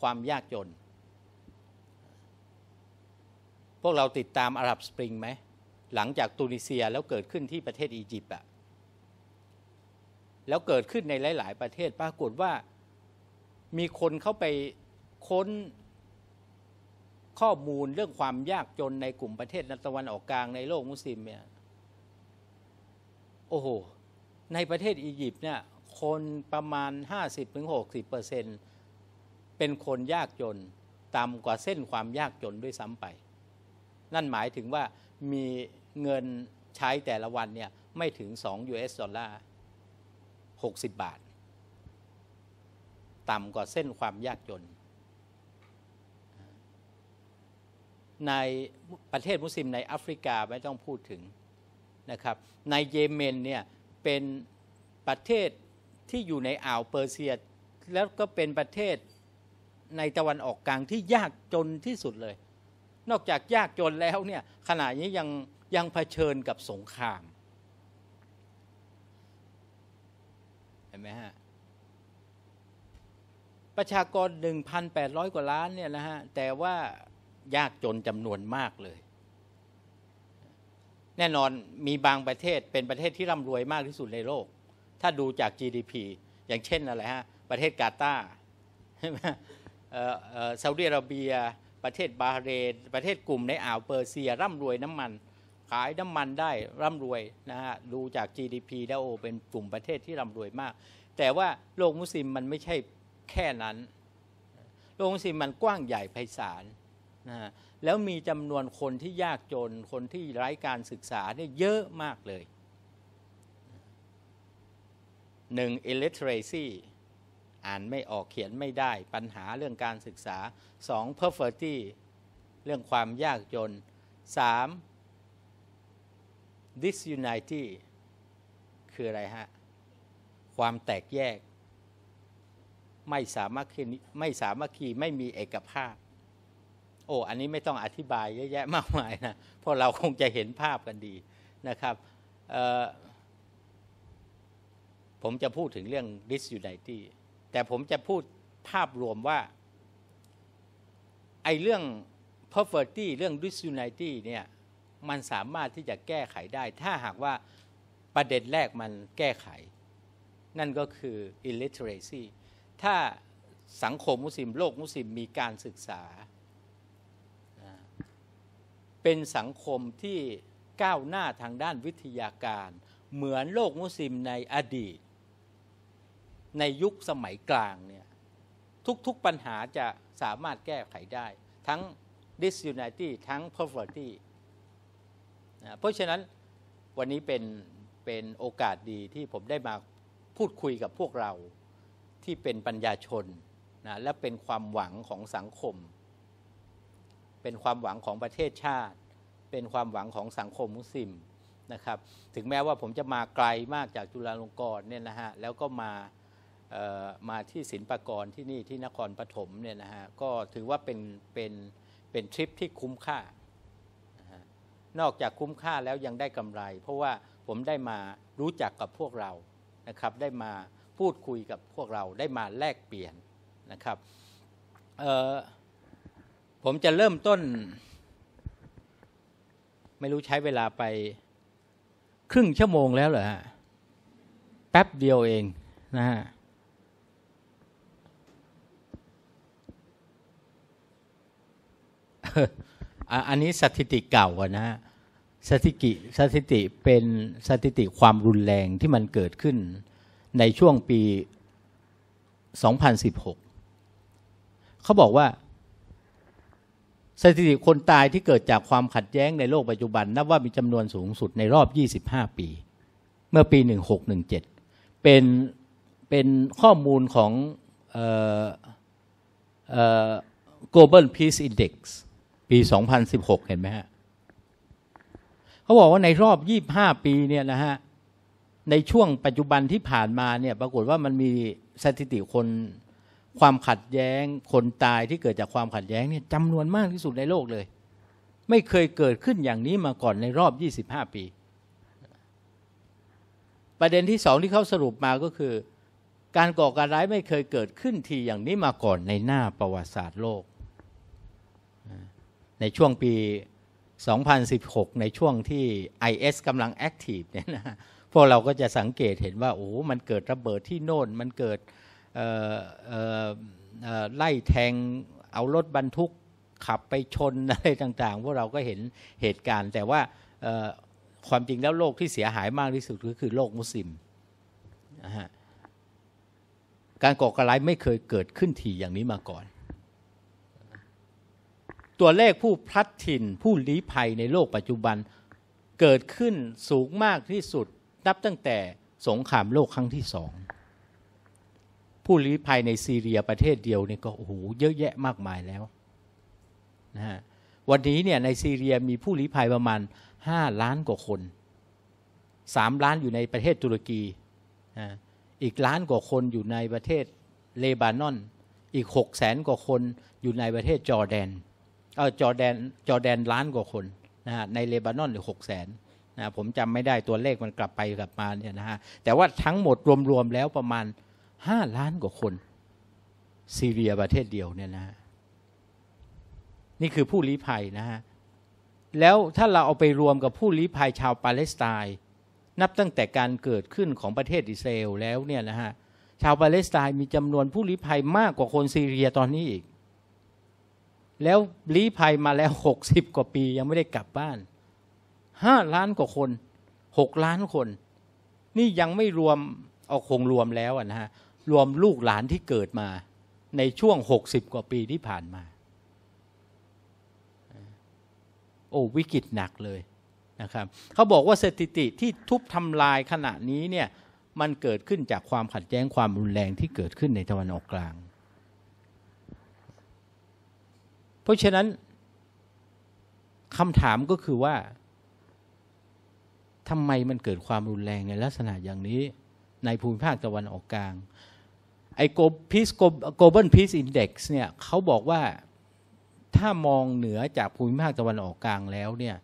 ความยากจนพวกเราติดตามอาหรับสปริงไหม หลังจากตุนิเซียแล้วเกิดขึ้นที่ประเทศอียิปต์อะแล้วเกิดขึ้นในหลาย ๆประเทศปรากฏว่ามีคนเข้าไปค้นข้อมูลเรื่องความยากจนในกลุ่มประเทศตะวันออกกลางในโลกมุสลิมเนี่ยโอ้โหในประเทศอียิปต์เนี่ยคนประมาณ 50-60%เปอร์เซ็นต์เป็นคนยากจนต่ำกว่าเส้นความยากจนด้วยซ้ำไป นั่นหมายถึงว่ามีเงินใช้แต่ละวันเนี่ยไม่ถึง 2 US ดอลลาร์60 บาทต่ำกว่าเส้นความยากจน ในประเทศมุสลิมในแอฟริกา ไม่ต้องพูดถึงนะครับ ในเยเมนเนี่ย เป็นประเทศที่อยู่ในอ่าวเปอร์เซียแล้วก็เป็นประเทศในตะวันออกกลาง ที่ยากจนที่สุดเลย นอกจากยากจนแล้วเนี่ยขณะนี้ยังยังเผชิญกับสงครามเห็นไหมฮะประชากร 1,800 กว่าล้าน เนี่ยนะฮะ แต่ว่ายากจนจำนวนมากเลย แน่นอนมีบางประเทศเป็นประเทศที่ร่ำรวยมากที่สุดในโลก ถ้าดูจาก GDP อย่างเช่นอะไรฮะ ประเทศกาตาร์ซาอุดิอาระเบีย ประเทศบาเรนประเทศกลุ่มในอ่าวเปอร์เซียร่ำรวยน้ำมัน ขายน้ำมันได้ร่ำรวยนะฮะ ดูจาก GDP แล้วโอเป็นกลุ่มประเทศที่ร่ำรวยมาก แต่ว่าโลกมุสลิมมันไม่ใช่แค่นั้น โรงสีมันกว้างใหญ่ไพศาลนะฮะแล้วมีจำนวนคนที่ยากจน คนที่ไร้การศึกษาเนี่ยเยอะมากเลยหนึ่ง illiteracy อ่านไม่ออกเขียนไม่ได้ปัญหาเรื่องการศึกษาสอง poverty เรื่องความยากจนสาม disunity คืออะไรฮะ ความแตกแยกไม่สามารถไม่สามารถคีไม่มีเอกภาพ โอ้ อันนี้ไม่ต้องอธิบายเยอะแยะมากมายนะ เพราะเราคงจะเห็นภาพกันดีนะครับ ผมจะพูดถึงเรื่อง disunity แต่ผมจะพูดภาพรวมว่า ไอ้เรื่อง poverty เรื่อง disunity เนี่ย มันสามารถที่จะแก้ไขได้ ถ้าหากว่าประเด็นแรกมันแก้ไข นั่นก็คือ illiteracy ถ้าสังคมมุสลิม โลกมุสลิมมีการศึกษา เป็นสังคมที่ก้าวหน้าทางด้านวิทยาการ เหมือนโลกมุสลิมในอดีต ในยุคสมัยกลางเนี่ยทุกๆปัญหาจะสามารถแก้ไขได้ทั้ง disunity ทั้ง poverty นะเพราะฉะนั้นวันนี้เป็นเป็นโอกาสดีที่ผมได้มาพูดคุยกับพวกเราที่เป็นปัญญาชนนะและเป็นความหวังของสังคม เป็นความหวังของประเทศชาติ เป็นความหวังของสังคมมุสลิมนะครับ ถึงแม้ว่าผมจะมาไกลมากจากจุฬาลงกรณ์เนี่ยนะฮะแล้วก็มามาที่ศิลปากรที่นี่ที่นครปฐมเนี่ยนะฮะก็ถือว่าเป็นเป็นเป็นทริปที่คุ้มค่า นอกจากคุ้มค่าแล้วยังได้กำไร เพราะว่าผมได้มารู้จักกับพวกเรานะครับได้มาพูดคุยกับพวกเราได้มาแลกเปลี่ยนนะครับผมจะเริ่มต้น ไม่รู้ใช้เวลาไป ครึ่งชั่วโมงแล้วเหรอฮะ แป๊บเดียวเองนะฮะอันนี้สถิติเก่าอะนะสถิติสถิติเป็นสถิติความรุนแรงที่มันเกิดขึ้นในช่วงปี 2016 เขาบอกว่าสถิติคนตายที่เกิดจากความขัดแย้งในโลกปัจจุบัน นับว่ามีจำนวนสูงสุดในรอบ 25 ปี เมื่อปี 1617 เป็นเป็นข้อมูลของ Global Peace Index ปี 2016 เห็นไหมฮะ เขาบอกว่าในรอบ 25 ปีเนี่ยนะฮะในช่วงปัจจุบันที่ผ่านมาเนี่ยปรากฏว่ามันมีสถิติคนความขัดแย้ง คนตายที่เกิดจากความขัดแย้งเนี่ยจำนวนมากที่สุดในโลกเลย ไม่เคยเกิดขึ้นอย่างนี้มาก่อนในรอบ 25 ปี ประเด็นที่สองที่เขาสรุปมาก็คือ การก่อการร้ายไม่เคยเกิดขึ้นทีอย่างนี้มาก่อนในหน้าประวัติศาสตร์โลก ในช่วงปี 2016 ในช่วงที่ IS กำลังแอคทีฟเนี่ยนะพวกเราก็จะสังเกตเห็นว่าโอ้ มันเกิดระเบิดที่โน่น มันเกิดไล่แทง เอารถบรรทุกขับไปชนอะไรต่าง ๆ พวกเราก็เห็นเหตุการณ์ แต่ว่าความจริงแล้ว โลกที่เสียหายมากที่สุดก็คือโลกมุสลิม การก่อการร้ายไม่เคยเกิดขึ้นทีอย่างนี้มาก่อน ตัวเลขผู้พลัดถิ่นผู้ลี้ภัยในโลกปัจจุบันเกิดขึ้นสูงมากที่สุดนับตั้งแต่สงครามโลกครั้งที่สองผู้ลี้ภัยในซีเรียประเทศเดียวนี่ก็โอ้โหเยอะแยะมากมายแล้วนะฮะวันนี้เนี่ยในซีเรียมีผู้ลี้ภัยประมาณ 5 ล้านกว่าคน3ล้านอยู่ในประเทศตุรกีนะอีกล้านกว่าคนอยู่ในประเทศเลบานอนอีก6กแสนกว่าคน อยู่ในประเทศจอร์แดนเออจอร์แดน จอร์แดนล้านกว่าคนนะฮะในเลบานอนหรือ6กแสนนะผมจำไม่ได้ตัวเลขมันกลับไปกลับมาเนี่ยนะฮะแต่ว่าทั้งหมดรวมๆแล้วประมาณห้าล้านกว่าคน ซีเรียประเทศเดียวเนี่ยนะนี่คือผู้ลี้ภัยนะฮะแล้วถ้าเราเอาไปรวมกับผู้ลี้ภัยชาวปาเลสไตน์นับตั้งแต่การเกิดขึ้นของประเทศอิสราเอลแล้วเนี่ยนะฮะชาวปาเลสไตน์มีจำนวนผู้ลี้ภัยมากกว่าคนซีเรียตอนนี้อีก แล้วลี้ภัยมาแล้วหกสิบกว่าปี ยังไม่ได้กลับบ้านห้าล้านกว่าคนหกล้านคน นี่ยังไม่รวมเอาคงรวมแล้วนะฮะ รวมลูกหลานที่เกิดมา ในช่วงหกสิบกว่าปีที่ผ่านมา โอ้วิกฤตหนักเลยนะครับ เขาบอกว่าสถิติที่ทุบทำลายขณะนี้เนี่ยมันเกิดขึ้นจากความขัดแย้งความรุนแรงที่เกิดขึ้นในตะวันออกกลาง เพราะฉะนั้นคำถามก็คือว่าทำไมมันเกิดความรุนแรงในลักษณะอย่างนี้ ในภูมิภาคตะวันออกกลางไอ้โกลพีซโกลบอลพีซอินเด็กซ์เนี่ยเขาบอกว่าถ้ามองเหนือจากภูมิภาคตะวันออกกลางแล้วเนี่ย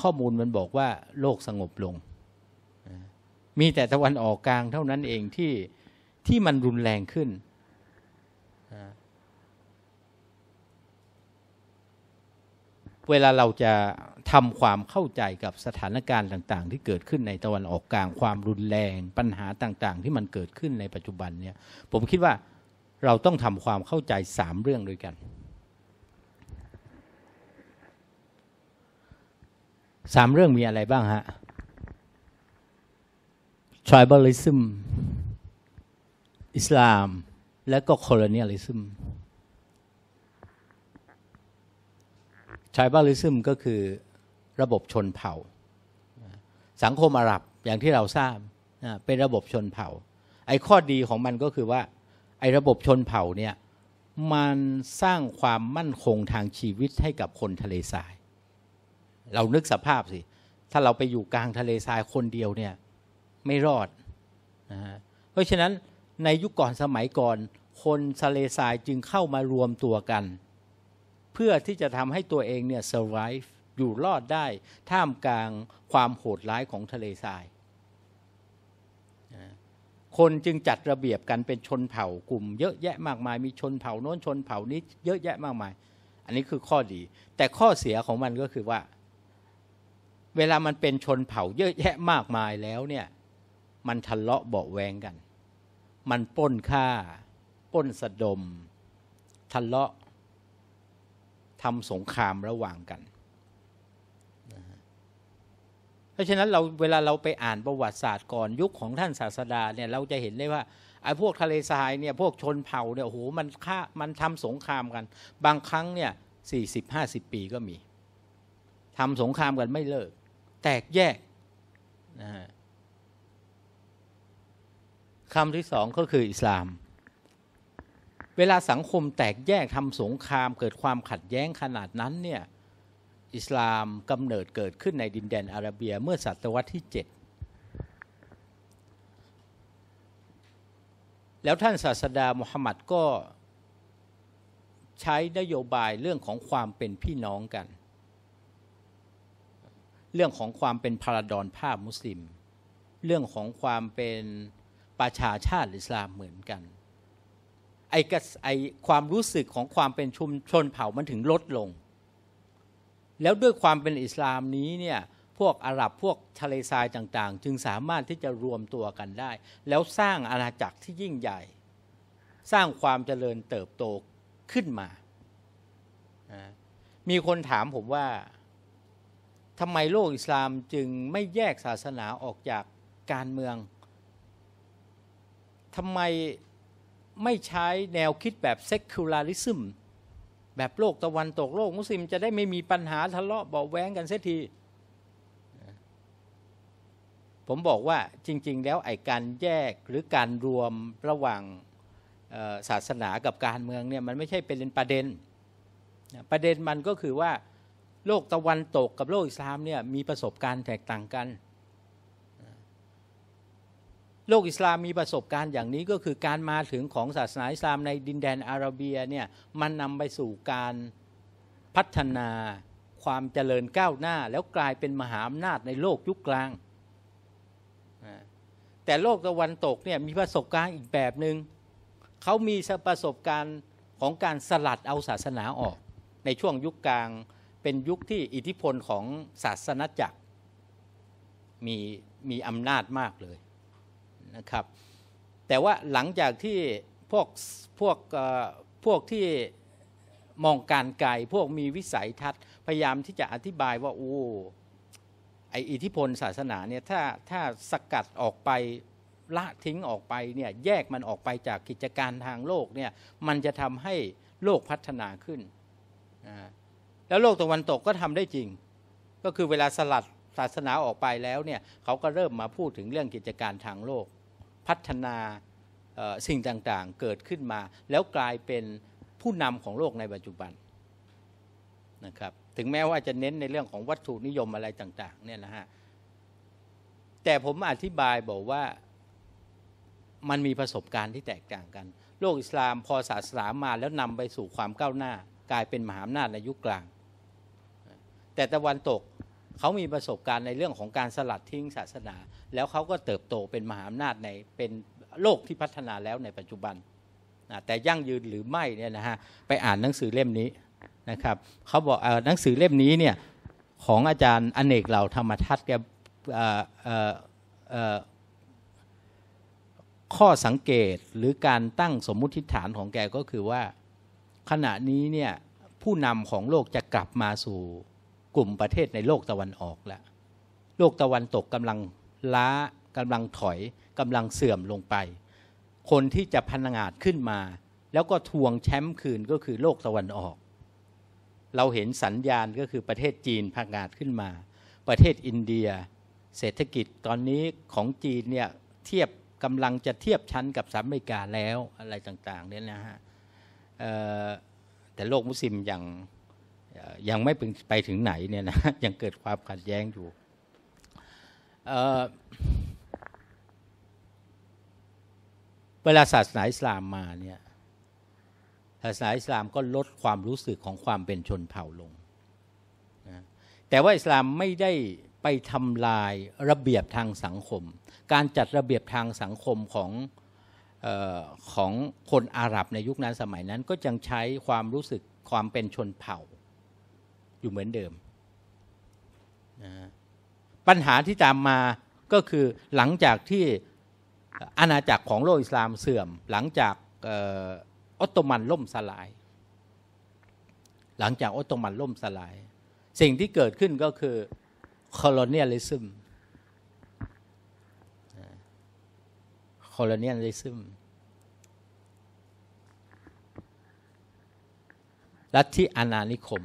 ข้อมูลมันบอกว่าโลกสงบลง มีแต่ตะวันออกกลางเท่านั้นเองที่ ที่มันรุนแรงขึ้นเวลาเราจะทำความเข้าใจกับสถานการณ์ต่างๆ ที่เกิดขึ้นในตะวันออกกลาง ความรุนแรงปัญหาต่างๆ ที่มันเกิดขึ้นในปัจจุบันเนี่ย ผมคิดว่าเราต้องทำความเข้าใจสามเรื่องด้วยกันสามเรื่องมีอะไรบ้างฮะ tribalism อิสลามและก็ colonialism ทริบาลิซึมก็คือระบบชนเผ่า สังคมอาหรับอย่างที่เราทราบเป็นระบบชนเผ่า ไอ้ข้อดีของมันก็คือว่าไอ้ระบบชนเผ่าเนี่ยมันสร้างความมั่นคงทางชีวิตให้กับคนทะเลทราย เรานึกสภาพสิถ้าเราไปอยู่กลางทะเลทรายคนเดียวเนี่ยไม่รอดนะฮะเพราะฉะนั้นในยุคก่อนสมัยก่อนคนทะเลทรายจึงเข้ามารวมตัวกันพื่อที่จะทำให้ตัวเองเนี่ย survive อยู่รอดได้ท่ามกลางความโหดร้ายของทะเลทรายคนจึงจัดระเบียบกันเป็นชนเผ่ากลุ่ม เยอะแยะมากมายมีชนเผ่าโน้นชนเผ่านี้เยอะแยะมากมาย อันนี้คือข้อดี แต่ข้อเสียของมันก็คือว่าเวลามันเป็นชนเผ่าเยอะแยะมากมายแล้วเนี่ยมันทะเลาะเบาแวงกัน มันป้นฆ่าป้นสะดมทะเลาะทำสงครามระหว่างกัน เพราะฉะนั้นเราเวลาเราไปอ่านประวัติศาสตร์ก่อน ยุคของท่านศาสดาเนี่ยเราจะเห็นได้ว่าไอ้พวกทะเลทรายเนี่ยพวกชนเผ่าเนี่ยโอ้โหมันฆ่ามันทำสงครามกัน บางครั้งเนี่ยสี่สิบห้าสิบปีก็มีทำสงครามกันไม่เลิก แตกแยกนะฮะคำที่สองก็คืออิสลามเวลาสังคมแตกแยกทำสงครามเกิดความขัดแย้งขนาดนั้นเนี่ยอิสลามกำเนิดเกิดขึ้นในดินแดนอาระเบียเมื่อศตวรรษที่7แล้วท่านศาสดามุฮัมมัดก็ใช้นโยบายเรื่องของความเป็นพี่น้องกัน เรื่องของความเป็นพาราดอนภาพมุสลิม เรื่องของความเป็นประชาชาติอิสลามเหมือนกันไอ้ไอความรู้สึกของความเป็นชุมชนเผ่า มันถึงลดลง แล้วด้วยความเป็นอิสลามนี้เนี่ย พวกอาหรับ พวกทะเลทรายต่างๆ จึงสามารถที่จะรวมตัวกันได้ แล้วสร้างอาณาจักรที่ยิ่งใหญ่ สร้างความเจริญเติบโตขึ้นมา มีคนถามผมว่า ทำไมโลกอิสลามจึงไม่แยกศาสนาออกจากการเมือง ทำไมไม่ใช้แนวคิดแบบเซ็คูลาริซึมแบบโลกตะวันตกโลกมุสลิมจะได้ไม่มีปัญหาทะเลาะเบาแว้งกันเสียที ผมบอกว่าจริง ๆ แล้วไอ้การแยกหรือการรวมระหว่างศาสนากับการเมืองเนี่ยมันไม่ใช่เป็นประเด็น ประเด็นมันก็คือว่าโลกตะวันตกกับโลกอิสลามเนี่ยมีประสบการณ์แตกต่างกันโลกอิสลามมีประสบการณ์อย่างนี้ก็คือการมาถึงของศาสนาอิสลาม ในดินแดนอาระเบียเนี่ยมันนำไปสู่การพัฒนาความเจริญก้าวหน้าแล้วกลายเป็นมหาอำนาจในโลกยุคกลาง แต่โลกตะวันตกเนี่ยมีประสบการณ์อีกแบบหนึง่งเขามีประสบการณ์ของการสลัดเอาศาสนาออกในช่วงยุคกลางเป็นยุคที่อิทธิพลของศาสนาจักรมีมีอำนาจมากเลยนะครับแต่ว่าหลังจากที่พวกพวกพวกที่มองการไกลพวกมีวิสัยทัศน์ พยายามที่จะอธิบายว่าโอ้ไออิทธิพลศาสนาเนี่ยถ้าถ้าสกัดออกไปละทิ้งออกไปเนี่ยแยกมันออกไปจากกิจการทางโลกเนี่ยมันจะทำให้โลกพัฒนาขึ้นแล้วโลกตะวันตกก็ทำได้จริง ก็คือเวลาสลัดศาสนาออกไปแล้วเนี่ยเขาก็เริ่มมาพูดถึงเรื่องกิจการทางโลกพัฒนาสิ่งต่างๆเกิดขึ้นมาแล้วกลายเป็นผู้นำของโลกในปัจจุบันนะครับถึงแม้ว่าจะเน้นในเรื่องของวัตถุนิยมอะไรต่างๆเนี่ยนะฮะ แต่ผมอธิบายบอกว่ามันมีประสบการณ์ที่แตกต่างกัน โลกอิสลามพอศาสนามาแล้วนำไปสู่ความก้าวหน้า กลายเป็นมหาอำนาจในยุคกลาง แต่ตะวันตกเขามีประสบการณ์ในเรื่องของการสลัดทิ้งศาสนา แล้วเขาก็เติบโตเป็นมหาอำนาจในเป็นโลกที่พัฒนาแล้วในปัจจุบันนะแต่ยั่งยืนหรือไม่เนี่ยนะฮะไปอ่านหนังสือเล่มนี้นะครับเขาบอกหนังสือเล่มนี้เนี่ยของอาจารย์อเนกเหล่าธรรมทัศน์แกข้อสังเกตหรือการตั้งสมมุติฐานของแกก็คือว่าขณะนี้เนี่ยผู้นำของโลกจะกลับมาสู่กลุ่มประเทศในโลกตะวันออกแล้วโลกตะวันตกกำลังล้ากำลังถอยกำลังเสื่อมลงไป คนที่จะพันงาดขึ้นมา แล้วก็ทวงแชมป์คืนก็คือโลกตะวันออก เราเห็นสัญญาณก็คือประเทศจีนพังงาดขึ้นมา ประเทศอินเดียเศรษฐกิจตอนนี้ของจีนเนี่ยเทียบกำลังจะเทียบชั้นกับสหรัฐอเมริกาแล้วอะไรต่างๆเนี่ยนะฮะแต่โลกมุสลิมอย่างยังไม่ไปถึงไหนเนี่ยนะยังเกิดความขัดแย้งอยู่ เวลาศาสนาอิสลามมาเนี่ยศาสนาอิสลามก็ลดความรู้สึกของความเป็นชนเผ่าลงนะแต่ว่าอิสลามไม่ได้ไปทำลายระเบียบทางสังคม การจัดระเบียบทางสังคมของออของคนอาหรับในยุคนั้นสมัยนั้น ก็ยังใช้ความรู้สึกความเป็นชนเผ่าอยู่เหมือนเดิมนะปัญหาที่ตามมาก็คือหลังจากที่อาณาจักรของโลกอิสลามเสื่อม หลังจากออตโตมันล่มสลาย หลังจากออตโตมันล่มสลาย สิ่งที่เกิดขึ้นก็คือคอลเนียลิซึมคอลเนียลิซึมลัทธิอาณานิคม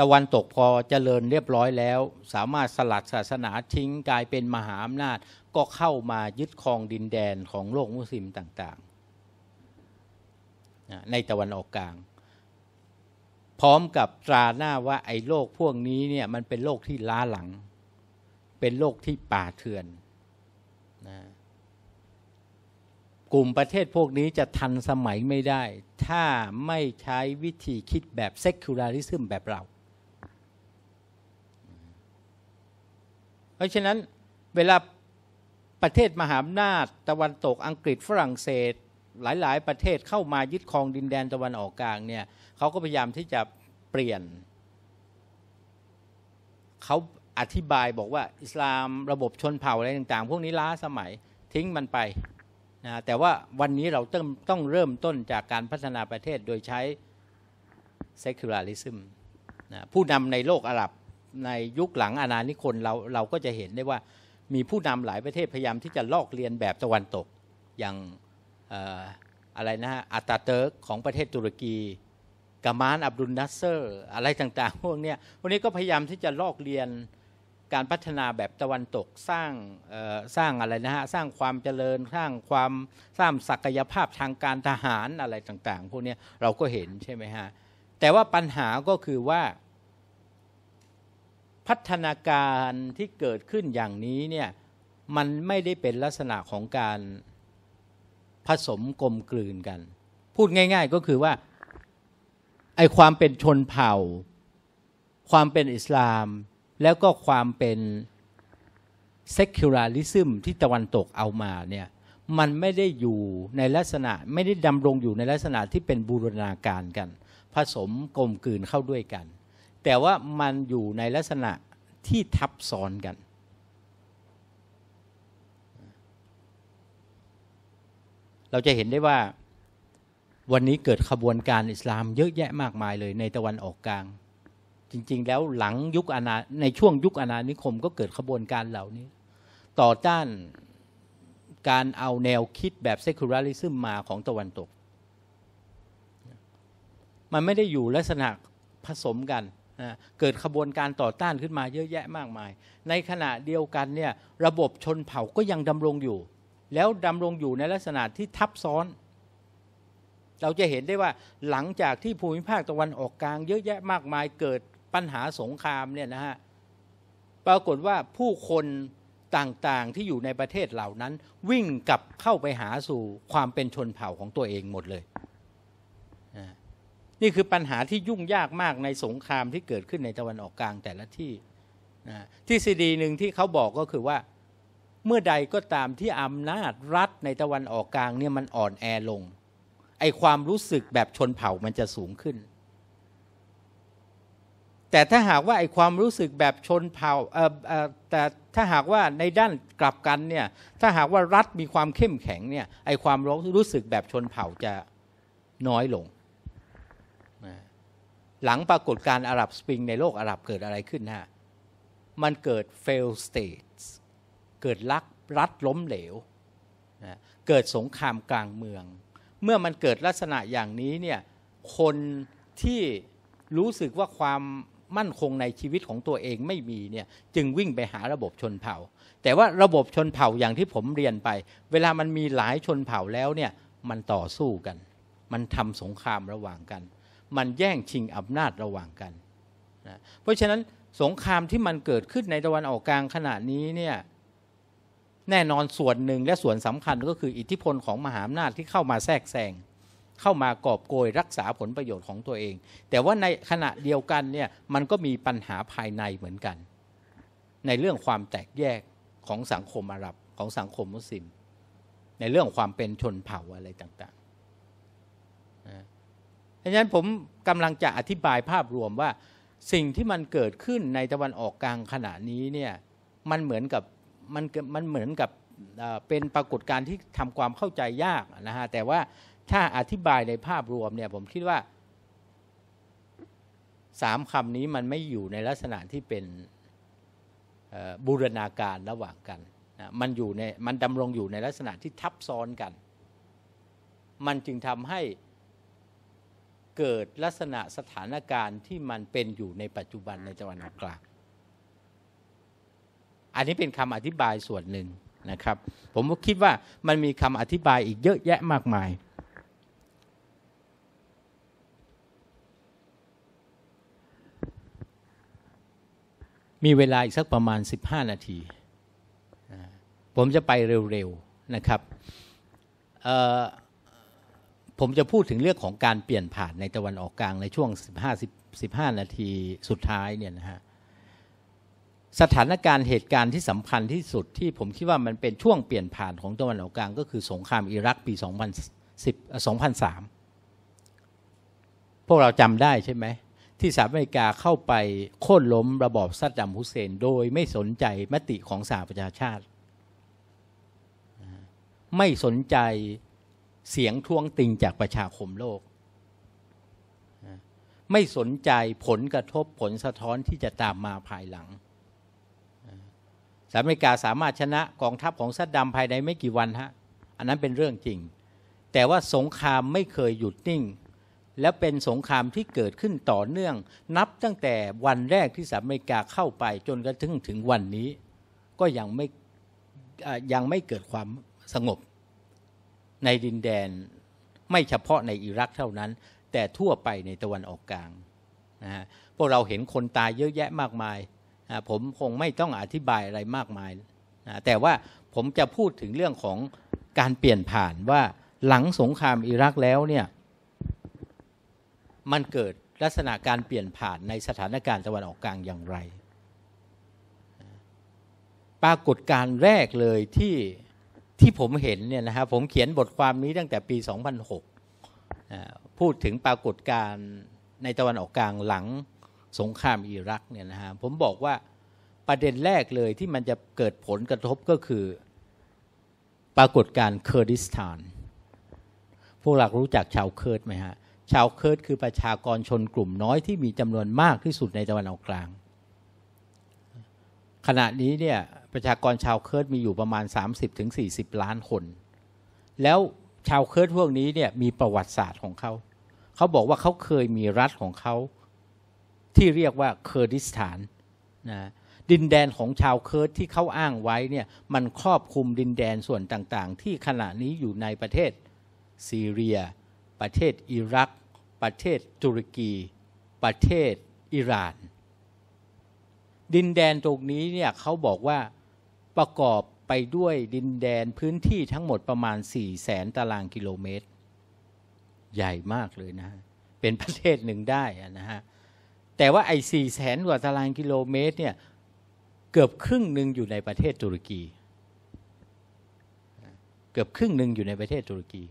ตะวันตกพอเจริญเรียบร้อยแล้ว สามารถสลัดศาสนาทิ้งกลายเป็นมหาอำนาจ ก็เข้ามายึดครองดินแดนของโลกมุสลิมต่าง ๆ ในตะวันออกกลาง พร้อมกับตราหน้าว่าไอ้โลกพวกนี้เนี่ยมันเป็นโลกที่ล้าหลัง เป็นโลกที่ป่าเถื่อนนะกลุ่มประเทศพวกนี้จะทันสมัยไม่ได้ ถ้าไม่ใช้วิธีคิดแบบเซ็กคูลาริซึมแบบเราเพราะฉะนั้นเวลาประเทศมหาอำนาจตะวันตกอังกฤษฝรั่งเศสหลายๆ ประเทศเข้ามายึดครองดินแดนตะวันออกกลางเนี่ยเขาก็พยายามที่จะเปลี่ยน เขาอธิบายบอกว่าอิสลามระบบชนเผ่าอะไรต่างๆ พวกนี้ล้าสมัยทิ้งมันไปนะแต่ว่าวันนี้เราต้องต้องเริ่มต้นจากการพัฒนาประเทศโดยใช้เซคูลาริซึมผู้นำในโลกอาหรับในยุคหลังอาณานิคมเราเราก็จะเห็นได้ว่ามีผู้นำหลายประเทศพยายามที่จะลอกเลียนแบบตะวันตกอย่างอะไรนะฮะอัตาเติร์กของประเทศตุรกีกามานอับดุลนัสเซอร์อะไรต่างๆพวกนี้พวกนี้ก็พยายามที่จะลอกเลียนการพัฒนาแบบตะวันตกสร้างสร้างอะไรนะฮะสร้างความเจริญสร้างความสร้างศักยภาพทางการทหารอะไรต่าง ๆ พวกนี้เราก็เห็นใช่ไหมฮะแต่ว่าปัญหาก็คือว่าพัฒนาการที่เกิดขึ้นอย่างนี้เนี่ย มันไม่ได้เป็นลักษณะของการผสมกลมกลืนกัน พูดง่าย ๆก็คือว่าไอความเป็นชนเผ่าความเป็นอิสลามแล้วก็ความเป็นเซคิวราลิซึมที่ตะวันตกเอามาเนี่ยมันไม่ได้อยู่ในลักษณะไม่ได้ดำรงอยู่ในลักษณะที่เป็นบูรณาการกัน ผสมกลมกลืนเข้าด้วยกันแต่ว่ามันอยู่ในลักษณะที่ทับซ้อนกัน เราจะเห็นได้ว่าวันนี้เกิดขบวนการอิสลามเยอะแยะมากมายเลยในตะวันออกกลาง จริงๆ แล้วหลังยุคอาณาในช่วงยุคอาณานิคม ก็เกิดขบวนการเหล่านี้ ต่อต้านการเอาแนวคิดแบบเซคูราลิซึมมาของตะวันตก มันไม่ได้อยู่ลักษณะผสมกันนะเกิดขบวนการต่อต้านขึ้นมาเยอะแยะมากมาย ในขณะเดียวกันเนี่ยระบบชนเผ่าก็ยังดำรงอยู่ แล้วดำรงอยู่ในลักษณะที่ทับซ้อน เราจะเห็นได้ว่าหลังจากที่ภูมิภาคตะวันออกกลาง เยอะแยะมากมายเกิดปัญหาสงครามเนี่ยนะฮะปรากฏว่าผู้คนต่างๆที่อยู่ในประเทศเหล่านั้น วิ่งกลับเข้าไปหาสู่ความเป็นชนเผ่าของตัวเองหมดเลยนี่คือปัญหาที่ยุ่งยากมากในสงครามที่เกิดขึ้นในตะวันออกกลางแต่ละที่นะที่ดีหนึ่งที่เขาบอกก็คือว่าเมื่อใดก็ตามที่อำนาจรัฐในตะวันออกกลางเนี่ยมันอ่อนแอลงไอความรู้สึกแบบชนเผ่ามันจะสูงขึ้น แต่ถ้าหากว่าไอความรู้สึกแบบชนเผ่าเออเออแต่ถ้าหากว่าในด้านกลับกันเนี่ยถ้าหากว่ารัฐมีความเข้มแข็งเนี่ยไอความรู้สึกแบบชนเผ่าจะน้อยลงหลังปรากฏการอาหรับสปริงในโลกอาหรับเกิดอะไรขึ้นฮะ มันเกิด fail states เกิดลักรัฐล้มเหลวนะเกิดสงครามกลางเมือง เมื่อมันเกิดลักษณะอย่างนี้เนี่ยคนที่รู้สึกว่าความมั่นคงในชีวิตของตัวเองไม่มีเนี่ยจึงวิ่งไปหาระบบชนเผ่า แต่ว่าระบบชนเผ่าอย่างที่ผมเรียนไป เวลามันมีหลายชนเผ่าแล้วเนี่ยมันต่อสู้กัน มันทำสงครามระหว่างกันมันแย่งชิงอำนาจระหว่างกันนะเพราะฉะนั้นสงครามที่มันเกิดขึ้นในตะวันออกกลางขณะนี้เนี่ยแน่นอนส่วนหนึ่งและส่วนสำคัญก็คืออิทธิพลของมหาอำนาจที่เข้ามาแทรกแซงเข้ามากอบโกยรักษาผลประโยชน์ของตัวเอง แต่ว่าในขณะเดียวกันเนี่ยมันก็มีปัญหาภายในเหมือนกัน ในเรื่องความแตกแยกของสังคมอาหรับของสังคมมุสลิม ในเรื่องความเป็นชนเผ่าอะไรต่างราะฉะนั้นผมกำลังจะอธิบายภาพรวมว่าสิ่งที่มันเกิดขึ้นในตะวันออกกลางขณะนี้เนี่ยมันเหมือนกับมันมันเหมือนกับเป็นปรากฏการณ์ที่ทำความเข้าใจยากนะฮะแต่ว่าถ้าอธิบายในภาพรวมเนี่ยผมคิดว่าสามคำนี้มันไม่อยู่ในลักษณะที่เป็นบูรณาการระหว่างกันนะมันอยู่ในมันดำรงอยู่ในลักษณะที่ทับซ้อนกัน มันจึงทำให้เกิดลักษณะสถานการณ์ที่มันเป็นอยู่ในปัจจุบันในจังหวัดนกลางอันนี้เป็นคำอธิบายส่วนหนึ่งนะครับ ผมก็คิดว่ามันมีคำอธิบายอีกเยอะแยะมากมาย มีเวลาอีกสักประมาณ 15 นาที ผมจะไปเร็ว ๆ นะครับผมจะพูดถึงเรื่องของการเปลี่ยนผ่านในตะวันออกกลาง ในช่วง 15 15 นาทีสุดท้ายเนี่ยนะฮะ สถานการณ์เหตุการณ์ที่สำคัญที่สุดที่ผมคิดว่ามันเป็นช่วงเปลี่ยนผ่านของตะวันออกกลาง ก็คือสงครามอิรักปี 2010 2003 พวกเราจำได้ใช่ไหมที่สหรัฐอเมริกาเข้าไป โค่นล้มระบอบซัดดัมฮุเซน โดยไม่สนใจมติของสหประชาชาติไม่สนใจเสียงท่วงติงจากประชาคมโลกไม่สนใจผลกระทบผลสะท้อนที่จะตามมาภายหลังสหรัฐอเมริกาสามารถชนะกองทัพของซัดดัมภายในไม่กี่วันฮะอันนั้นเป็นเรื่องจริง แต่ว่าสงครามไม่เคยหยุดนิ่ง และเป็นสงครามที่เกิดขึ้นต่อเนื่อง นับตั้งแต่วันแรกที่สหรัฐอเมริกาเข้าไปจนกระทั่งถึงวันนี้ ก็ยังไม่ยังไม่เกิดความสงบในดินแดนไม่เฉพาะในอิรักเท่านั้น แต่ทั่วไปในตะวันออกกลางนะฮะพวกเราเห็นคนตายเยอะแยะมากมายนะผมคงไม่ต้องอธิบายอะไรมากมายนะแต่ว่าผมจะพูดถึงเรื่องของการเปลี่ยนผ่านว่าหลังสงครามอิรักแล้วเนี่ย มันเกิดลักษณะการเปลี่ยนผ่านในสถานการณ์ตะวันออกกลางอย่างไร ปรากฏการแรกเลยที่ที่ผมเห็นเนี่ยนะครับผมเขียนบทความนี้ตั้งแต่ปี 2006 พูดถึงปรากฏการณ์ในตะวันออกกลางหลังสงครามอิรักเนี่ยนะฮะผมบอกว่าประเด็นแรกเลยที่มันจะเกิดผลกระทบก็คือปรากฏการณ์เคอร์ดิสถาน พวกหลักรู้จักชาวเคิร์ดไหมฮะ ชาวเคิร์ดคือประชากรชนกลุ่มน้อยที่มีจำนวนมากที่สุดในตะวันออกกลาง ขณะนี้เนี่ยประชากรชาวเคิร์ดมีอยู่ประมาณ 30-40 ล้านคน แล้วชาวเคิร์ดพวกนี้เนี่ยมีประวัติศาสตร์ของเขา เขาบอกว่าเขาเคยมีรัฐของเขาที่เรียกว่าเคอร์ดิสถานนะ ดินแดนของชาวเคิร์ดที่เขาอ้างไว้เนี่ยมันครอบคลุมดินแดนส่วนต่างๆ ที่ขณะนี้อยู่ในประเทศซีเรีย ประเทศอิรัก ประเทศตุรกี ประเทศอิหร่าน ดินแดนตรงนี้เนี่ยเขาบอกว่าประกอบไปด้วยดินแดนพื้นที่ทั้งหมดประมาณ4ี่แสนตารางกิโลเมตร ใหญ่มากเลยนะ เป็นประเทศหนึ่งได้นะฮะแต่ว่าไอ้สี่แสนกว่าตารางกิโลเมตรเนี่ย เกือบครึ่งหนึ่งอยู่ในประเทศตุรกี เกือบครึ่งหนึ่งอยู่ในประเทศตุรกี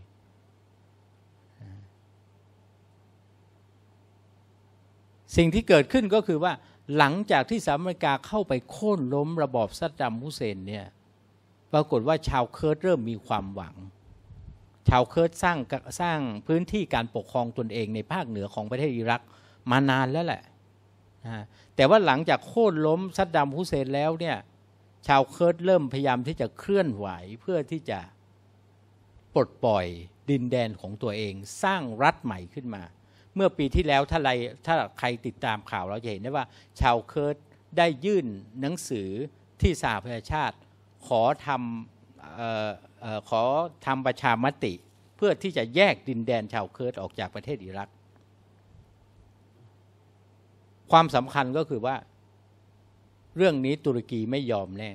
สิ่งที่เกิดขึ้นก็คือว่าหลังจากที่สหรัฐอเมริกาเข้าไปโค่นล้มระบอบซัดดัมฮุเซนเนี่ยปรากฏว่าชาวเคิร์ดเริ่มมีความหวัง ชาวเคิร์ดสร้างสร้างพื้นที่การปกครองตนเองในภาคเหนือของประเทศอิรักมานานแล้วแหละนะแต่ว่าหลังจากโค่นล้มซัดดัมฮุเซนแล้วเนี่ยชาวเคิร์ดเริ่มพยายามที่จะเคลื่อนไหวเพื่อที่จะปลดปล่อยดินแดนของตัวเองสร้างรัฐใหม่ขึ้นมาเมื่อปีที่แล้วถ้าใครถ้าใครติดตามข่าวเราจะเห็นได้ว่า ชาวเคิร์ดได้ยื่นหนังสือที่สหประชาชาติขอทำขอทำประชามติ เพื่อที่จะแยกดินแดนชาวเคิร์ดออกจากประเทศอิรักความสำคัญก็คือว่าเรื่องนี้ตุรกีไม่ยอมแน่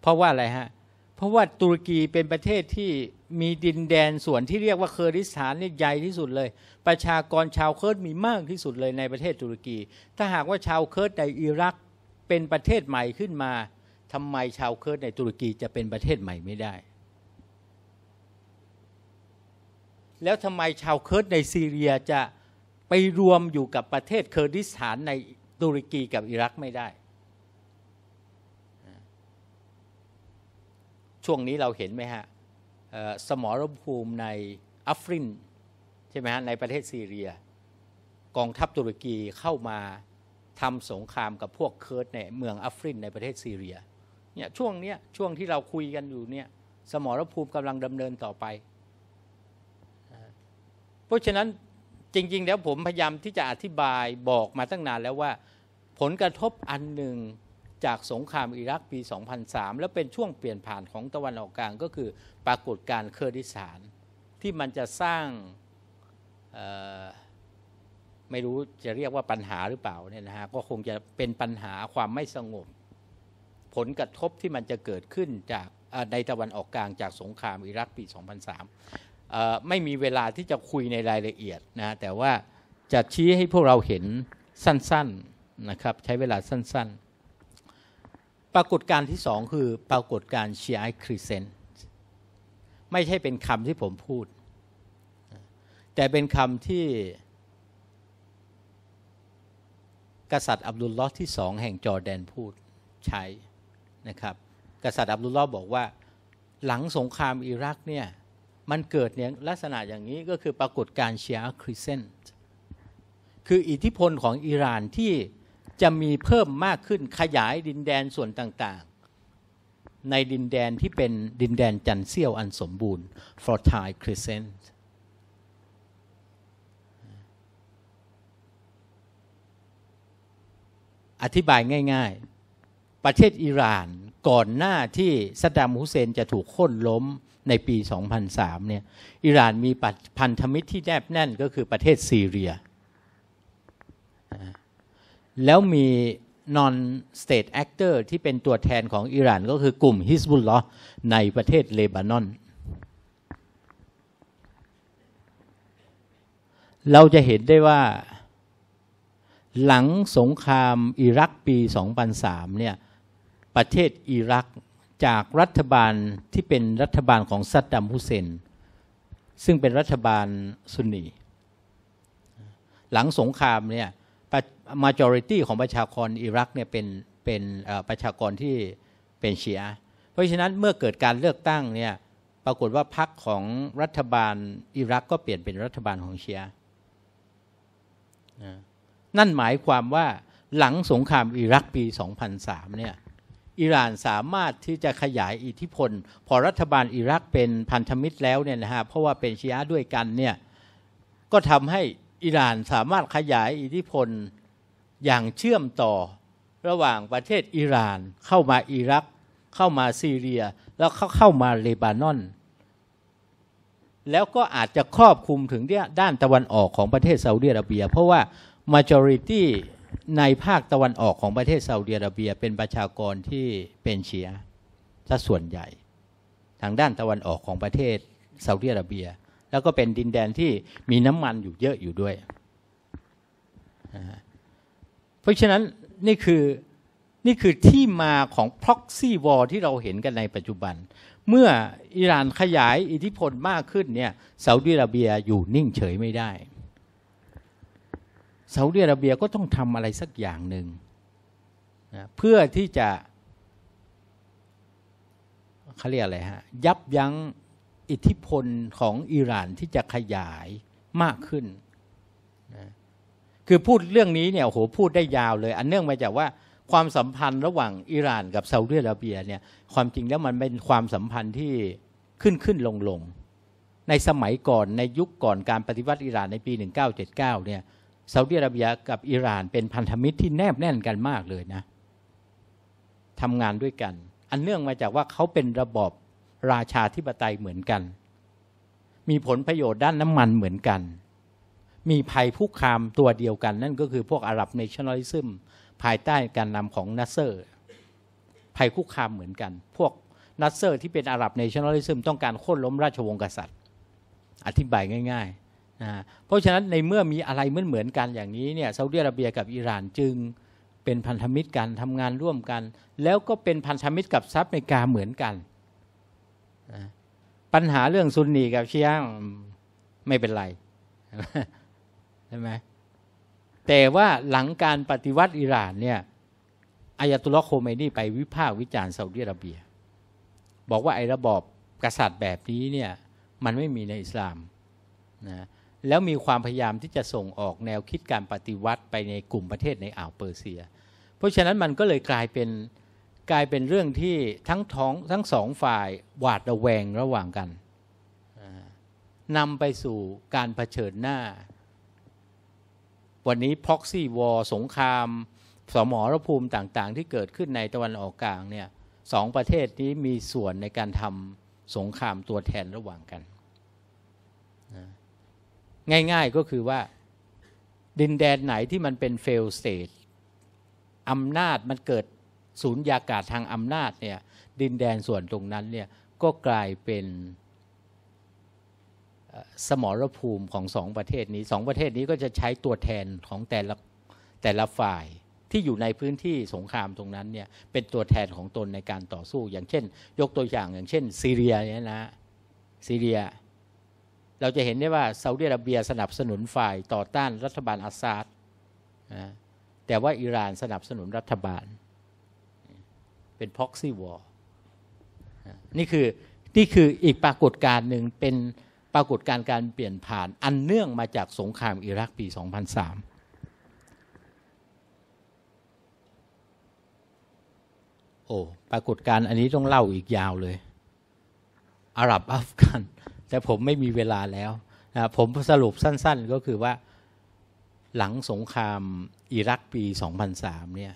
เพราะว่าอะไรฮะเพราะว่าตุรกีเป็นประเทศที่มีดินแดนส่วนที่เรียกว่าเคอร์ดิสถานนี่ใหญ่ที่สุดเลย ประชากรชาวเคิร์ดมีมากที่สุดเลยในประเทศตุรกี ถ้าหากว่าชาวเคิร์ดในอิรักเป็นประเทศใหม่ขึ้นมาทำไมชาวเคิร์ดในตุรกีจะเป็นประเทศใหม่ไม่ได้ แล้วทำไมชาวเคิร์ดในซีเรียจะไปรวมอยู่กับประเทศเคอร์ดิสถานในตุรกีกับอิรักไม่ได้ช่วงนี้เราเห็นไหมฮะสมรภูมิใน อัฟรินใช่ไหมฮะในประเทศซีเรีย กองทัพตุรกีเข้ามาทำสงครามกับพวกเคิร์ดในเมืองอัฟรินในประเทศซีเรียเนี่ยช่วงเนี้ยช่วงที่เราคุยกันอยู่เนี่ย สมรภูมิกำลังดำเนินต่อไป เพราะฉะนั้นจริงๆแล้วผมพยายามที่จะอธิบายบอกมาตั้งนานแล้วว่าผลกระทบอันหนึ่งจากสงครามอิรักปี 2003 และเป็นช่วงเปลี่ยนผ่านของตะวันออกกลาง ก็คือปรากฏการเคอร์ดิสถานที่มันจะสร้างไม่รู้จะเรียกว่าปัญหาหรือเปล่าเนี่ยนะฮะก็คงจะเป็นปัญหาความไม่สงบ ผลกระทบที่มันจะเกิดขึ้นจากในตะวันออกกลางจากสงครามอิรักปี 2003ไม่มีเวลาที่จะคุยในรายละเอียดนะแต่ว่าจะชี้ให้พวกเราเห็นสั้นๆนะครับใช้เวลาสั้นๆปรากฏการที่สองคือปรากฏการเชียร์คริเซนไม่ใช่เป็นคำที่ผมพูด แต่เป็นคำที่ กษัตริย์อับดุลลอฮ์ที่สองแห่งจอร์แดนพูดใช้นะครับกษัตริย์อับดุลลอฮ์บอกว่า หลังสงครามอิรักเนี่ย มันเกิดเนี่ยลักษณะอย่างนี้ก็คือปรากฏการเชียร์คริเซนคืออิทธิพลของอิหร่านที่จะมีเพิ่มมากขึ้นขยายดินแดนส่วนต่างๆ ในดินแดนที่เป็นดินแดนจันเซียวอันสมบูรณ์ f o r t i l e crescent อธิบายง่าย ๆ ประเทศอิหร่านก่อนหน้าที่ซัดดัมฮุเซนจะถูกโค่นล้มในปี 2003 เนี่ยอิหร่านมีพันธมิตรที่แนบแน่นก็คือประเทศซีเรียแล้วมี non state actor ที่เป็นตัวแทนของอิหร่านก็คือกลุ่มฮิสบุลลอในประเทศเลบานอน เราจะเห็นได้ว่า หลังสงครามอิรักปี 2003 เนี่ย ประเทศอิรักจากรัฐบาลที่เป็นรัฐบาลของซัดดัมฮุเซน ซึ่งเป็นรัฐบาลซุนนีหลังสงครามเนี่ยาจอ o r i t y ของประชากรอิรักเนี่ยเป็นเป็นประชากรที่เป็นเชียเพราะฉะนั้นเมื่อเกิดการเลือกตั้งเนี่ยปรากฏว่าพรรคของรัฐบาลอิรักก็เปลี่ยนเป็นรัฐบาลของเชีย นั่นหมายความว่าหลังสงครามอิรักปี 2003เนี่ยอิหร่านสามารถที่จะขยายอิทธิพล พอรัฐบาลอิรักเป็นพันธมิตรแล้วเนี่ยนะฮะเพราะว่าเป็นเชียด้วยกันเนี่ยก็ทำให้อิหร่านสามารถขยายอิทธิพลอย่างเชื่อมต่อระหว่างประเทศอิหร่านเข้ามาอิรักเข้ามาซีเรียแล้วเข้าเข้ามาเลบานอน แล้วก็อาจจะครอบคลุมถึงด้านตะวันออกของประเทศซาอุดิอาระเบีย เพราะว่า majority ในภาคตะวันออกของประเทศซาอุดิอาระเบียเป็นประชากรที่เป็นเชีย้าส่วนใหญ่ทางด้านตะวันออกของประเทศซาอุดิอาระเบีย แล้วก็เป็นดินแดนที่มีน้ำมันอยู่เยอะอยู่ด้วยนะฮะเพราะฉะนั้น นี่คือ นี่คือที่มาของ proxy war ที่เราเห็นกันในปัจจุบัน เมื่ออิหร่านขยายอิทธิพลมากขึ้นเนี่ยซาอุดิอาระเบียอยู่นิ่งเฉยไม่ได้ซาอุดิอาระเบียก็ต้องทำอะไรสักอย่างหนึ่งนะเพื่อที่จะเขาเรียกอะไรฮะยับยั้งอิทธิพลของอิหร่านที่จะขยายมากขึ้นคือพูดเรื่องนี้เนี่ยโหพูดได้ยาวเลย อันเนื่องมาจากว่า ความสัมพันธ์ระหว่างอิหร่าน กับซาอุดิอาระเบียเนี่ยความจริงแล้วมันเป็นความสัมพันธ์ที่ขึ้นขึ้นลงลงในสมัยก่อนในยุค ก่อนการปฏิวัติอิหร่านในปี 1979 เนี่ยซาอุดิอาระเบียกับอิหร่าน เป็นพันธมิตรที่แนบแน่นกันมากเลยนะทำงานด้วยกัน อันเนื่องมาจากว่าเขาเป็นระบอบราชาธิปไตยเหมือนกัน มีผลประโยชน์ด้านน้ำมันเหมือนกันมีภัยผู้คามตัวเดียวกัน นั่นก็คือพวก อาหรับเนชั่นอลิซึมภายใต้การนำของนัสเซอร์ ภัยคู่คามเหมือนกัน พวกนัสเซอร์ที่เป็นอาหรับเนชั่นอลิซึมต้องการโค่นล้มราชวงศ์กษัตริย์ อธิบายง่ายๆนะเพราะฉะนั้นในเมื่อมีอะไรเหมือนเหมือนกันอย่างนี้เนี่ยซาอุดิอาระเบียกับอิหร่านจึงเป็นพันธมิตรกันทำงานร่วมกัน แล้วก็เป็นพันธมิตรกับซับในกาเหมือนกันปัญหาเรื่องซุนนีกับเชียงไม่เป็นไรใช่ไหม แต่ว่าหลังการปฏิวัติอิหร่านเนี่ยอายตุลโคเมนี่ไปวิพากษ์วิจารณ์ซาอุดิอาระเบีย บอกว่าไอ้ระบอบกษัตริย์แบบนี้เนี่ยมันไม่มีในอิสลามนะ แล้วมีความพยายามที่จะส่งออกแนวคิดการปฏิวัติไปในกลุ่มประเทศในอ่าวเปอร์เซีย เพราะฉะนั้นมันก็เลยกลายเป็น กลายเป็นเรื่องที่ทั้งท้องทั้งสองฝ่ายหวาดระแวงระหว่างกันนำไปสู่การเผชิญหน้าวันนี้พ proxy war สงคราม สมรภูมิต่างๆ ที่เกิดขึ้นในตะวันออกกลางเนี่ยสองประเทศนี้มีส่วนในการทำสงครามตัวแทนระหว่างกัน ง่ายๆก็คือว่าดินแดนไหนที่มันเป็นเฟลสเตทอำนาจมันเกิดศูนย์ยากาศทางอำนาจเนี่ย ดินแดนส่วนตรงนั้นเนี่ย ก็กลายเป็นสมรภูมิของสองประเทศนี้สองประเทศนี้ก็จะใช้ตัวแทนของแต่ละแต่ละฝ่ายที่อยู่ในพื้นที่สงครามตรงนั้นเนี่ย เป็นตัวแทนของตนในการต่อสู้ อย่างเช่น ยกตัวอย่างอย่างเช่น ซีเรียเนี่ยนะ ซีเรีย เราจะเห็นได้ว่าซาอุดิอาระเบียสนับสนุนฝ่ายต่อต้านรัฐบาลอาซาดนะแต่ว่าอิหร่านสนับสนุนรัฐบาล เป็นพ็อกซี่วอร์นี่คือ นี่คืออีกปรากฏการณ์หนึ่งเป็นปรากฏการการเปลี่ยนผ่านอันเนื่องมาจากสงครามอิรักปี 2003 โอ้ ปรากฏการ์อันนี้ต้องเล่าอีกยาวเลย อาหรับอัฟกัน แต่ผมไม่มีเวลาแล้วนะ ผมสรุปสั้นๆ ก็คือว่าหลังสงครามอิรักปี 2003 เนี่ย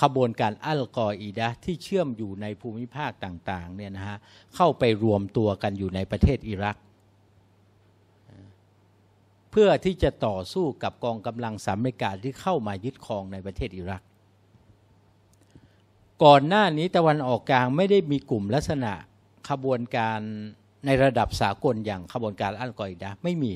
ขบวนการอัลกออิดะที่เชื่อมอยู่ในภูมิภาคต่างๆ เนี่ยนะฮะ เข้าไปรวมตัวกันอยู่ในประเทศอิรักพื่อที่จะต่อสู้กับกองกำลังสหรัฐอเมริกาที่เข้ามายึดครองในประเทศอิรัก ก่อนหน้านี้ตะวันออกกลางไม่ได้มีกลุ่มลักษณะขบวนการในระดับสากลอย่างขบวนการอัลกออิดะไม่มี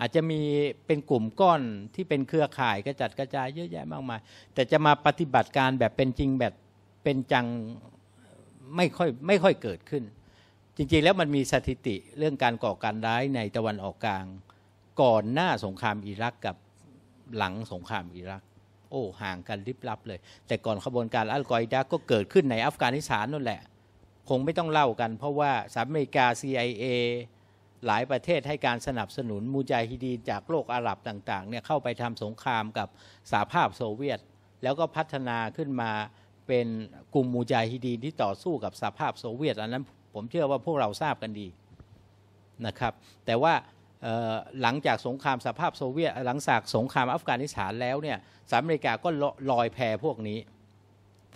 อาจจะมีเป็นกลุ่มก้อนที่เป็นเครือข่ายกระจัดกระจายเยอะแยะมากมาย แต่จะมาปฏิบัติการแบบเป็นจริงแบบเป็นจังไม่ค่อยไม่ค่อยเกิดขึ้นจริง ๆ แล้วมันมีสถิติเรื่องการก่อการร้ายในตะวันออกกลาง ก่อนหน้าสงครามอิรักกับหลังสงครามอิรักโอ้ห่างกันลิบลับเลย แต่ก่อนขบวนการอัลกออิดะก็เกิดขึ้นในอัฟกานิสถานนั่นแหละ คงไม่ต้องเล่ากันเพราะว่าสหรัฐอเมริกา CIA หลายประเทศให้การสนับสนุนมูจาฮิดีจากโลกอาหรับต่าง ๆเนี่ยเข้าไปทำสงครามกับสหภาพโซเวียต แล้วก็พัฒนาขึ้นมาเป็นกลุ่มมูจาฮิดีที่ต่อสู้กับสหภาพโซเวียตอันนั้นผมเชื่อว่าพวกเราทราบกันดี นะครับ แต่ว่าหลังจากสงครามสภาพโซเวียต หลังจากสงครามอัฟกานิสถานแล้วเนี่ยสหรัฐอเมริกา ก็ลอยแพพวกนี้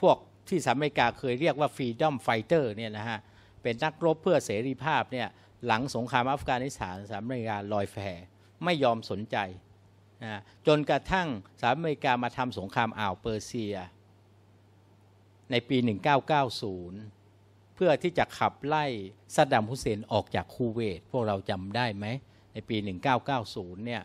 พวกที่สหรัฐอเมริกาเคยเรียกว่าฟรีดอมไฟเตอร์เนี่ยนะฮะเป็นนักรบเพื่อเสรีภาพเนี่ยหลังสงครามอัฟกานิสถานสหรัฐอเมริกาลอยแพไม่ยอมสนใจนะจนกระทั่งสหรัฐอเมริกามาทำสงครามอ่าวเปอร์เซีย ในปี 1990เพื่อที่จะขับไล่ซัดดัมฮุเซนออกจากคูเวต พวกเราจำได้ไหม ในปี 1990 เนี่ย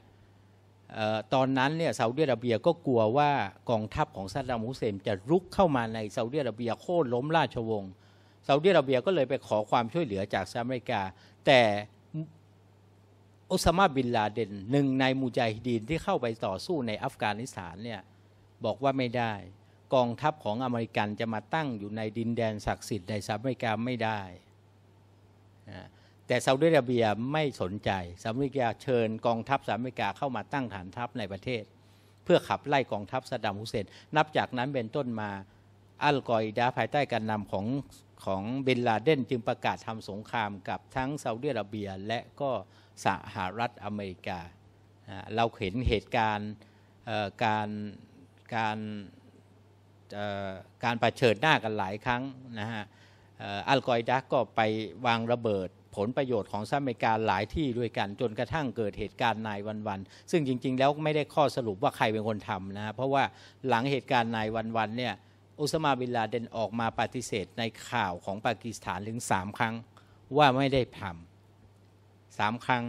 ตอนนั้นเนี่ยซาอุดิอาระเบียก็กลัวว่ากองทัพของซัดดัมฮุเซนจะรุกเข้ามาในซาอุดิอาระเบียโค่นล้มราชวงศ์ซาอุดิอาระเบียก็เลยไปขอความช่วยเหลือจากสหรัฐอเมริกา แต่อุสมาบินลาเดนหนึ่งในมูจาฮิดีนที่เข้าไปต่อสู้ในอัฟกานิสถานเนี่ยบอกว่าไม่ได้กองทัพของอเมริกันจะมาตั้งอยู่ในดินแดนศักดิ์สิทธิ์ในสหรัฐอเมริกาไม่ได้นะแต่ซาอุดิอาระเบียไม่สนใจสหรัฐอเมริกาเชิญกองทัพสหรัฐอเมริกาเข้ามาตั้งฐานทัพในประเทศ เพื่อขับไล่กองทัพซาดดัมฮุเซน นับจากนั้นเป็นต้นมา อัลกออิดาภายใต้การนำของของเบนลาเดนจึงประกาศทำสงครามกับทั้งซาอุดิอาระเบียและก็สหรัฐอเมริกา เราเห็นเหตุการณ์การการการประเชิดหน้ากันหลายครั้งนะฮะอัลกออิดะก็ไปวางระเบิดผลประโยชน์ของสหรัฐอเมริกาหลายที่ด้วยกันจนกระทั่งเกิดเหตุการณ์นายวันวัน ซึ่งจริงๆแล้วไม่ได้ข้อสรุปว่าใครเป็นคนทำนะเพราะว่าหลังเหตุการณ์นายวันวันเนี่ย อุสมาบินลาเดนออกมาปฏิเสธในข่าวของปากีสถาน ถึงสามครั้งว่าไม่ได้ทำ สามครั้ง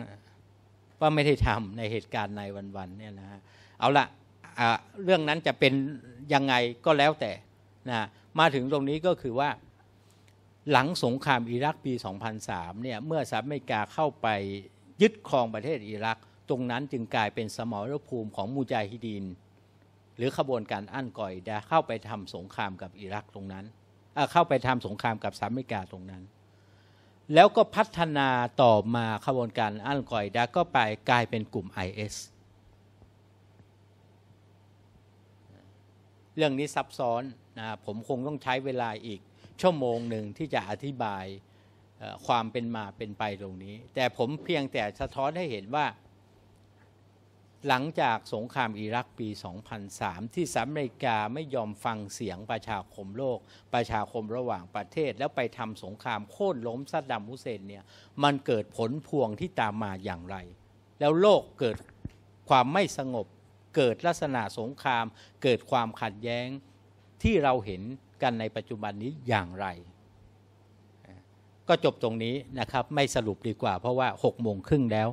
ว่าไม่ได้ทำในเหตุการณ์นายวันวันเนี่ยนะฮะ เอาละเรื่องนั้นจะเป็นยังไงก็แล้วแต่นะมาถึงตรงนี้ก็คือว่าหลังสงครามอิรักปี 2003 เนี่ย เมื่อสหรัฐอเมริกาเข้าไปยึดครองประเทศอิรักตรงนั้นจึงกลายเป็นสมรภูมิของมูจาฮิดีนหรือขบวนการอั้นก่อยดาเข้าไปทำสงครามกับอิรักตรงนั้น เข้าไปทำสงครามกับสหรัฐอเมริกาตรงนั้น แล้วก็พัฒนาต่อมาขบวนการอั้นก่อยดาก็ไปกลายเป็นกลุ่ม IS เเรื่องนี้ซับซ้อนนะผมคงต้องใช้เวลาอีก ชั่วโมงหนึ่งที่จะอธิบายความเป็นมาเป็นไปตรงนี้ แต่ผมเพียงแต่สะท้อนให้เห็นว่าหลังจากสงครามอิรักปี 2003 ที่สหรัฐอเมริกาไม่ยอมฟังเสียงประชาคมโลก ประชาคมระหว่างประเทศ แล้วไปทำสงครามโค่นล้มซัดดัมฮุเซนเนี่ยมันเกิดผลพวงที่ตามมาอย่างไร แล้วโลกเกิดความไม่สงบเกิดลักษณะสงครามเกิดความขัดแย้งที่เราเห็นกันในปัจจุบันนี้อย่างไร ก็จบตรงนี้นะครับไม่สรุปดีกว่าเพราะว่า6โมงครึ่งแล้ว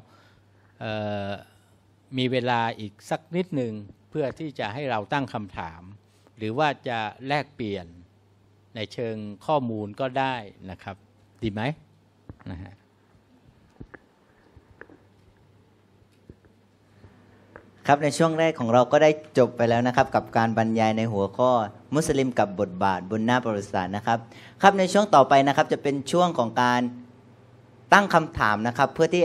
มีเวลาอีกสักนิดหนึ่งเพื่อที่จะให้เราตั้งคำถาม หรือว่าจะแลกเปลี่ยนในเชิงข้อมูลก็ได้นะครับ ดีไหมนะฮะครับในช่วงแรกของเราก็ได้จบไปแล้วนะครับกับการบรรยายในหัวข้อมุสลิมกับบทบาทบนหน้าประวัติศาสตร์นะครับครับ ในช่วงต่อไปนะครับจะเป็นช่วงของการตั้งคำถามนะครับเพื่อที่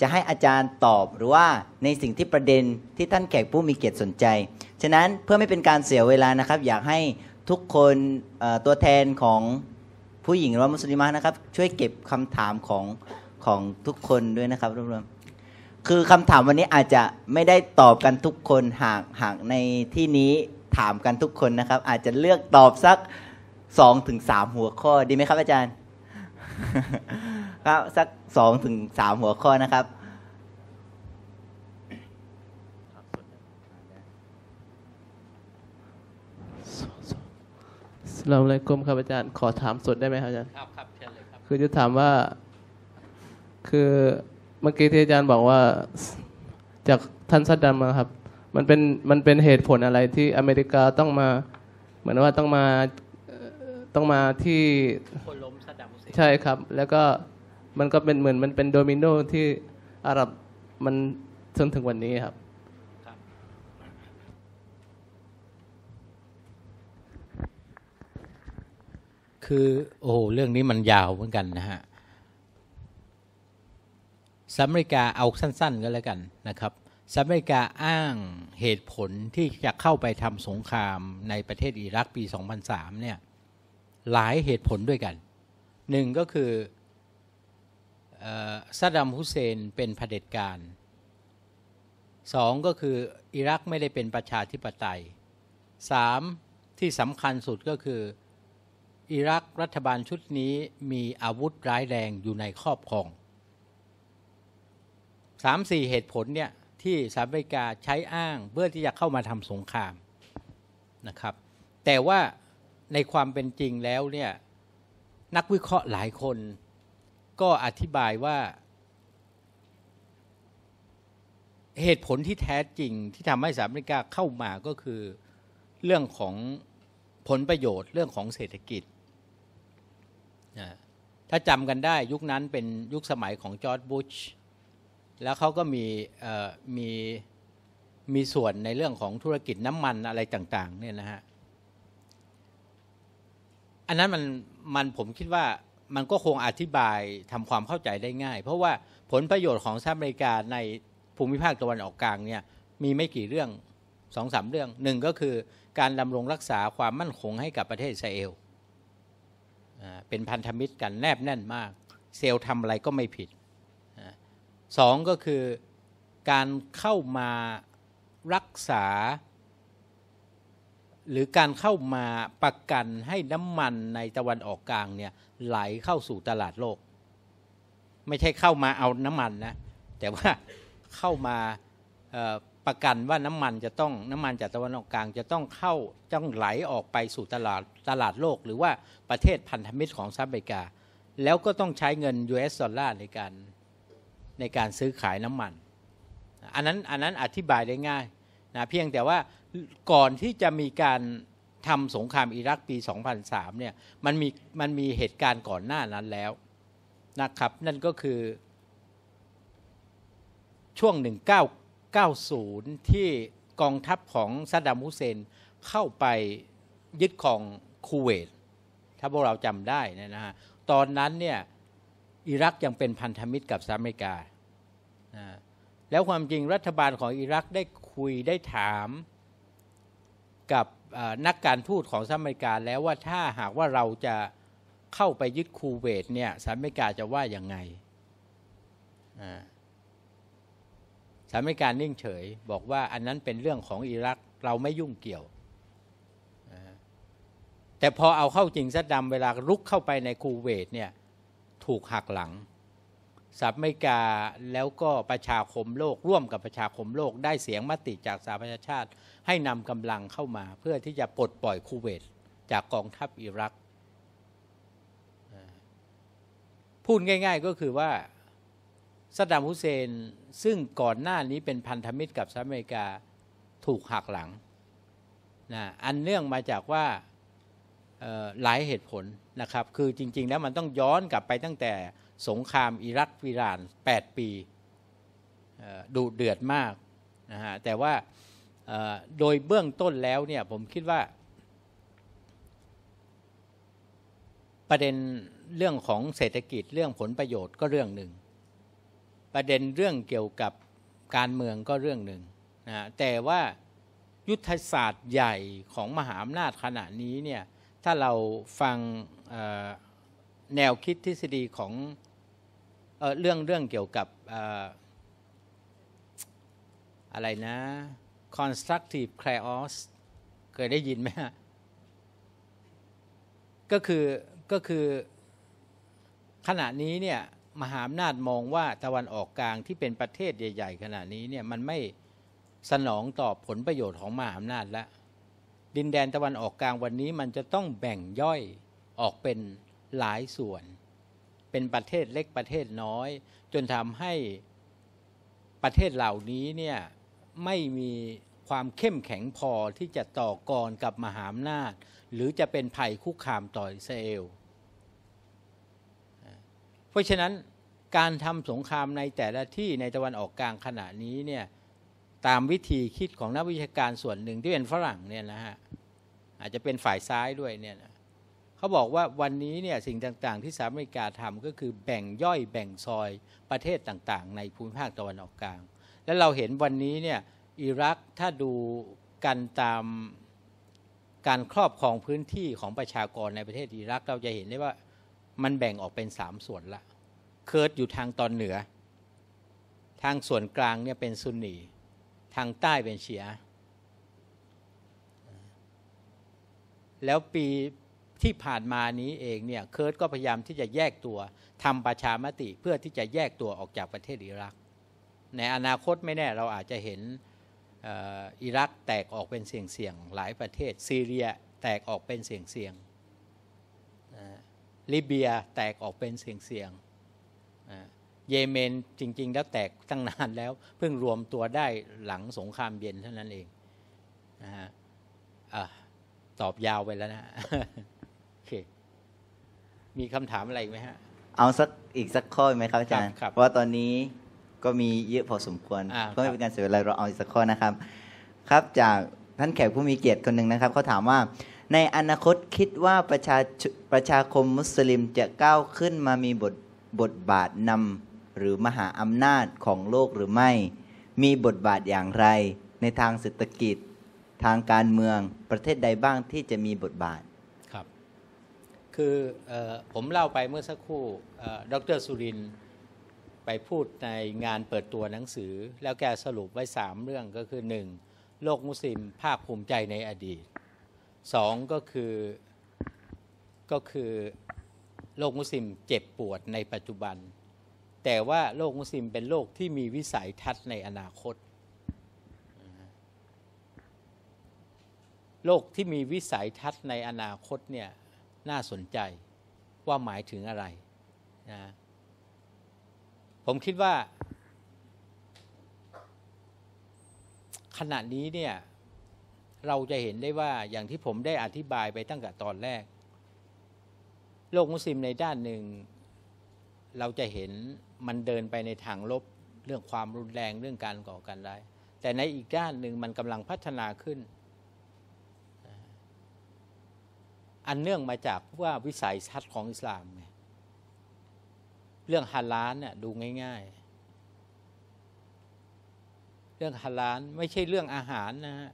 จะให้อาจารย์ตอบ หรือว่าในสิ่งที่ประเด็นที่ท่านแขกผู้มีเกียรติสนใจ ฉะนั้นเพื่อไม่เป็นการเสียเวลานะครับอยากให้ทุกคนตัวแทนของผู้หญิงหรือว่ามุสลิมนะครับช่วยเก็บคำถามของของทุกคนด้วยนะครับรวมคือคำถามวันนี้อาจจะไม่ได้ตอบกันทุกคนหากหากในที่นี้ถามกันทุกคนนะครับ อาจจะเลือกตอบสักสองถึงสามหัวข้อดีไหมครับ อาจารย์ ครับสักสองถึงสามหัวข้อนะครับเราเลยกลมครับอาจารย์ ขอถามสดได้ไหมครับอาจารย์ครับครับเชิญเลยครับคือจะถามว่าคือมื่อกี้ที่อาจารย์บอกว่าจากท่านซัดดัมาครับมันเป็นมันเป็นเหตุผลอะไรที่อเมริกาต้องมา เหมือนว่าต้องมาต้องมาที่คนล้มซัดดัมใช่ครับ แล้วก็มันก็เป็นเหมือนมันเป็นโดมิโนที่อาหรับมันจนถึงวันนี้ครับ คือโอ้เรื่องนี้มันยาวเหมือนกันนะฮะสหรัฐอเมริกาเอาสั้นๆ ก็แล้วกันนะครับสหรัฐอเมริกาอ้างเหตุผลที่จะเข้าไปทำสงครามในประเทศอิรักปี 2003 เนี่ย หลายเหตุผลด้วยกันหนึ่งก็คือซัดดัมฮุเซนเป็นเผด็จการสองก็คืออิรักไม่ได้เป็นประชาธิปไตยสามที่สำคัญสุดก็คืออิรักรัฐบาลชุดนี้มีอาวุธร้ายแรงอยู่ในครอบครองสามสี่เหตุผลเนี่ย ที่สหรัฐอเมริกาใช้อ้างเพื่อที่จะเข้ามาทำสงครามนะครับ แต่ว่าในความเป็นจริงแล้วเนี่ย นักวิเคราะห์หลายคน ก็อธิบายว่าเหตุผลที่แท้จริงที่ทำให้สหรัฐอเมริกาเข้ามาก็คือเรื่องของผลประโยชน์เรื่องของเศรษฐกิจนะถ้าจำกันได้ยุคนั้นเป็นยุคสมัยของจอร์ดบุชแล้วเขาก็มีมี มีส่วนในเรื่องของธุรกิจน้ำมันอะไรต่าง ๆ เนี่ยนะฮะ อันนั้นมัน มันผมคิดว่ามันก็คงอธิบายทำความเข้าใจได้ง่าย เพราะว่าผลประโยชน์ของสหรัฐอเมริกาในภูมิภาคตะวันออกกลางเนี่ย มีไม่กี่เรื่องสองสามเรื่อง หนึ่งก็คือการดำรงรักษาความมั่นคงให้กับประเทศอิสราเอลเป็นพันธมิตรกันแนบแน่นมาก เซลทำอะไรก็ไม่ผิดสองก็คือการเข้ามารักษาหรือการเข้ามาประกันให้น้ำมันในตะวันออกกลางเนี่ยไหลเข้าสู่ตลาดโลก ไม่ใช่เข้ามาเอาน้ำมันนะ แต่ว่าเข้ามาประกันว่าน้ำมันจะต้องน้ำมันจากตะวันออกกลางจะต้องเข้าต้องไหลออกไปสู่ตลาดตลาดโลก หรือว่าประเทศพันธมิตรของสหรัฐอเมริกาแล้วก็ต้องใช้เงิน US ดอลลาร์ในการในการซื้อขายน้ำมัน อันนั้น อันนั้นอธิบายได้ง่ายนะเพียงแต่ว่าก่อนที่จะมีการทำสงครามอิรักปี 2003 เนี่ย มันมี มันมีเหตุการณ์ก่อนหน้านั้นแล้วนะครับ นั่นก็คือช่วง 1990 ที่กองทัพของซัดดัมฮุเซนเข้าไปยึดของคูเวต ถ้าพวกเราจำได้นะฮะ ตอนนั้นเนี่ยอิรักยังเป็นพันธมิตรกับสหรัฐอเมริกา แล้วความจริงรัฐบาลของอิรักได้คุยได้ถามกับนักการทูตของสหรัฐอเมริกาแล้วว่าถ้าหากว่าเราจะเข้าไปยึดคูเวตเนี่ยสหรัฐอเมริกาจะว่าอย่างไงสหรัฐอเมริกานิ่งเฉยบอกว่าอันนั้นเป็นเรื่องของอิรักเราไม่ยุ่งเกี่ยว แต่พอเอาเข้าจริงซัดดำเวลาลุกเข้าไปในคูเวตเนี่ยถูกหักหลังสหรัฐอเมริกาแล้วก็ประชาคมโลกร่วมกับประชาคมโลกได้เสียงมติจากสหประชาชาติ ให้นำกำลังเข้ามาเพื่อที่จะปลดปล่อยคูเวต จากกองทัพอิรักพูดง่ายๆก็คือว่าสแตดัมฮุเซนซึ่งก่อนหน้านี้เป็นพันธมิตรกับสหรัฐอเมริกาถูกหักหลังนะอันเนื่องมาจากว่าหลายเหตุผลนะครับ คือจริงๆแล้วมันต้องย้อนกลับไปตั้งแต่สงครามอิรักอิหร่าน 8 ปีดูเดือดมากนะฮะ แต่ว่าโดยเบื้องต้นแล้วเนี่ยผมคิดว่าประเด็นเรื่องของเศรษฐกิจเรื่องผลประโยชน์ก็เรื่องหนึ่ง ประเด็นเรื่องเกี่ยวกับการเมืองก็เรื่องหนึ่งนะแต่ว่ายุทธศาสตร์ใหญ่ของมหาอำนาจขณะนี้เนี่ยถ้าเราฟังแนวคิดทฤษฎีของเออเรื่องเรื่องเกี่ยวกับอะไรนะ constructive chaos เคยได้ยินไหมฮะ ก็คือก็คือขณะนี้เนี่ยมหาอำนาจมองว่าตะวันออกกลางที่เป็นประเทศใหญ่ ๆ ขณะนี้เนี่ยมันไม่สนองต่อผลประโยชน์ของมหาอำนาจแล้วดินแดนตะวันออกกลางวันนี้มันจะต้องแบ่งย่อยออกเป็นหลายส่วน เป็นประเทศเล็กประเทศน้อยจนทำให้ประเทศเหล่านี้ เนี่ยไม่มีความเข้มแข็งพอที่จะต่อกรกับมหาอำนาจหรือจะเป็นภัยคุกคามต่ออิสราเอลเพราะฉะนั้นการทำสงครามในแต่ละที่ในตะวันออกกลางขณะนี้เนี่ยตามวิธีคิดของนักวิชาการส่วนหนึ่งที่เป็นฝรั่งเนี่ยนะฮะ อาจจะเป็นฝ่ายซ้ายด้วยเนี่ยนะเขาบอกว่าวันนี้เนี่ยสิ่งต่าง ๆที่สหรัฐอเมริกาทำก็คือแบ่งย่อยแบ่งซอยประเทศต่าง ๆ ในภูมิภาคตะวันออกกลาง และเราเห็นวันนี้เนี่ยอิรักถ้าดูกันตาม การครอบครองพื้นที่ของประชากรในประเทศอิรัก เราจะเห็นได้ว่ามันแบ่งออกเป็นสามส่วนละเคิร์ดอยู่ทางตอนเหนือ ทางส่วนกลางเนี่ยเป็นซุนนีทางใต้เป็นเชีย แล้วปีที่ผ่านมานี้เองเนี่ย เคิร์ดก็พยายามที่จะแยกตัวทำประชามติเพื่อที่จะแยกตัวออกจากประเทศอิรัก ในอนาคตไม่แน่เราอาจจะเห็นอิรักแตกออกเป็นเสี่ยง ๆ หลายประเทศซีเรียแตกออกเป็นเสี่ยงๆลิเบียแตกออกเป็นเสี่ยงๆเยเมน จริง ๆ แล้วแตกตั้งนานแล้ว เพิ่งรวมตัวได้หลังสงครามเย็นเท่านั้นเองนะฮะตอบยาวไปแล้วนะโอเค มีคำถามอะไรไหมฮะเอาสักอีกสักข้อไหมครับอาจารย์เพราะตอนนี้ก็มีเยอะพอสมควรเพื่อไม่เป็นการเสียเวลาเราเอาอีกสักข้อนะครับ ครับ จากท่านแขกผู้มีเกียรติคนหนึ่งนะครับเขาถามว่าในอนาคตคิดว่าประชาประชาคมมุสลิมจะก้าวขึ้นมามีบทบทบาทนหรือมหาอำนาจของโลกหรือไม่มีบทบาทอย่างไรในทางเศรษฐกิจทางการเมืองประเทศใดบ้างที่จะมีบทบาท ครับ คืออผมเล่าไปเมื่อสักครู่ดร สุรินไปพูดในงานเปิดตัวหนังสือ แล้วแกสรุปไว้ 3 เรื่องก็คือ 1. โลกมุสลิมภาคภูมิใจในอดีต 2. ก็คือ ก็คือโลกมุสลิมเจ็บปวดในปัจจุบันแต่ว่าโลกมุสลิมเป็นโลกที่มีวิสัยทัศน์ในอนาคต โลกที่มีวิสัยทัศน์ในอนาคตเนี่ยน่าสนใจว่าหมายถึงอะไรนะผมคิดว่าขณะนี้เนี่ยเราจะเห็นได้ว่าอย่างที่ผมได้อธิบายไปตั้งแต่ตอนแรก โลกมุสลิมในด้านหนึ่งเราจะเห็นมันเดินไปในทางลบเรื่องความรุนแรงเรื่องการก่อการร้าย แต่ในอีกด้านหนึ่งมันกำลังพัฒนาขึ้น อันเนื่องมาจากว่าวิสัยทัศน์ของอิสลาม่ยเรื่องฮาลาลเนี่ยดูง่าย ๆ เรื่องฮาลาลไม่ใช่เรื่องอาหารนะฮะ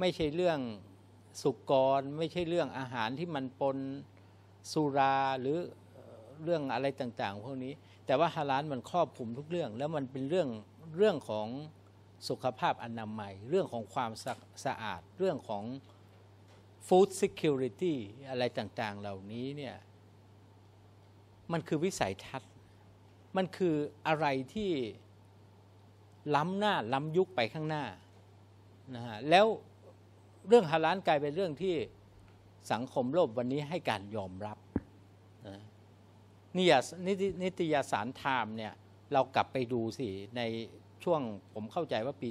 ไม่ใช่เรื่องสุกร ไม่ใช่เรื่องอาหารที่มันปนสุราหรือเรื่องอะไรต่างๆพวกนี้แต่ว่าฮาลานมันครอบคลุมทุกเรื่อง แล้วมันเป็นเรื่องเรื่องของสุขภาพอนามัยเรื่องของความสะสะอาด เรื่องของ food security อะไรต่างๆเหล่านี้เนี่ยมันคือวิสัยทัศน์ มันคืออะไรที่ล้ำหน้าล้ำยุคไปข้างหน้านะฮะแล้วเรื่องฮาลานกลายเป็นเรื่องที่สังคมโลกวันนี้ให้การยอมรับนิยสนนิตยสารไทม์เนี่ย เรากลับไปดูสิ ในช่วงผมเข้าใจว่าปี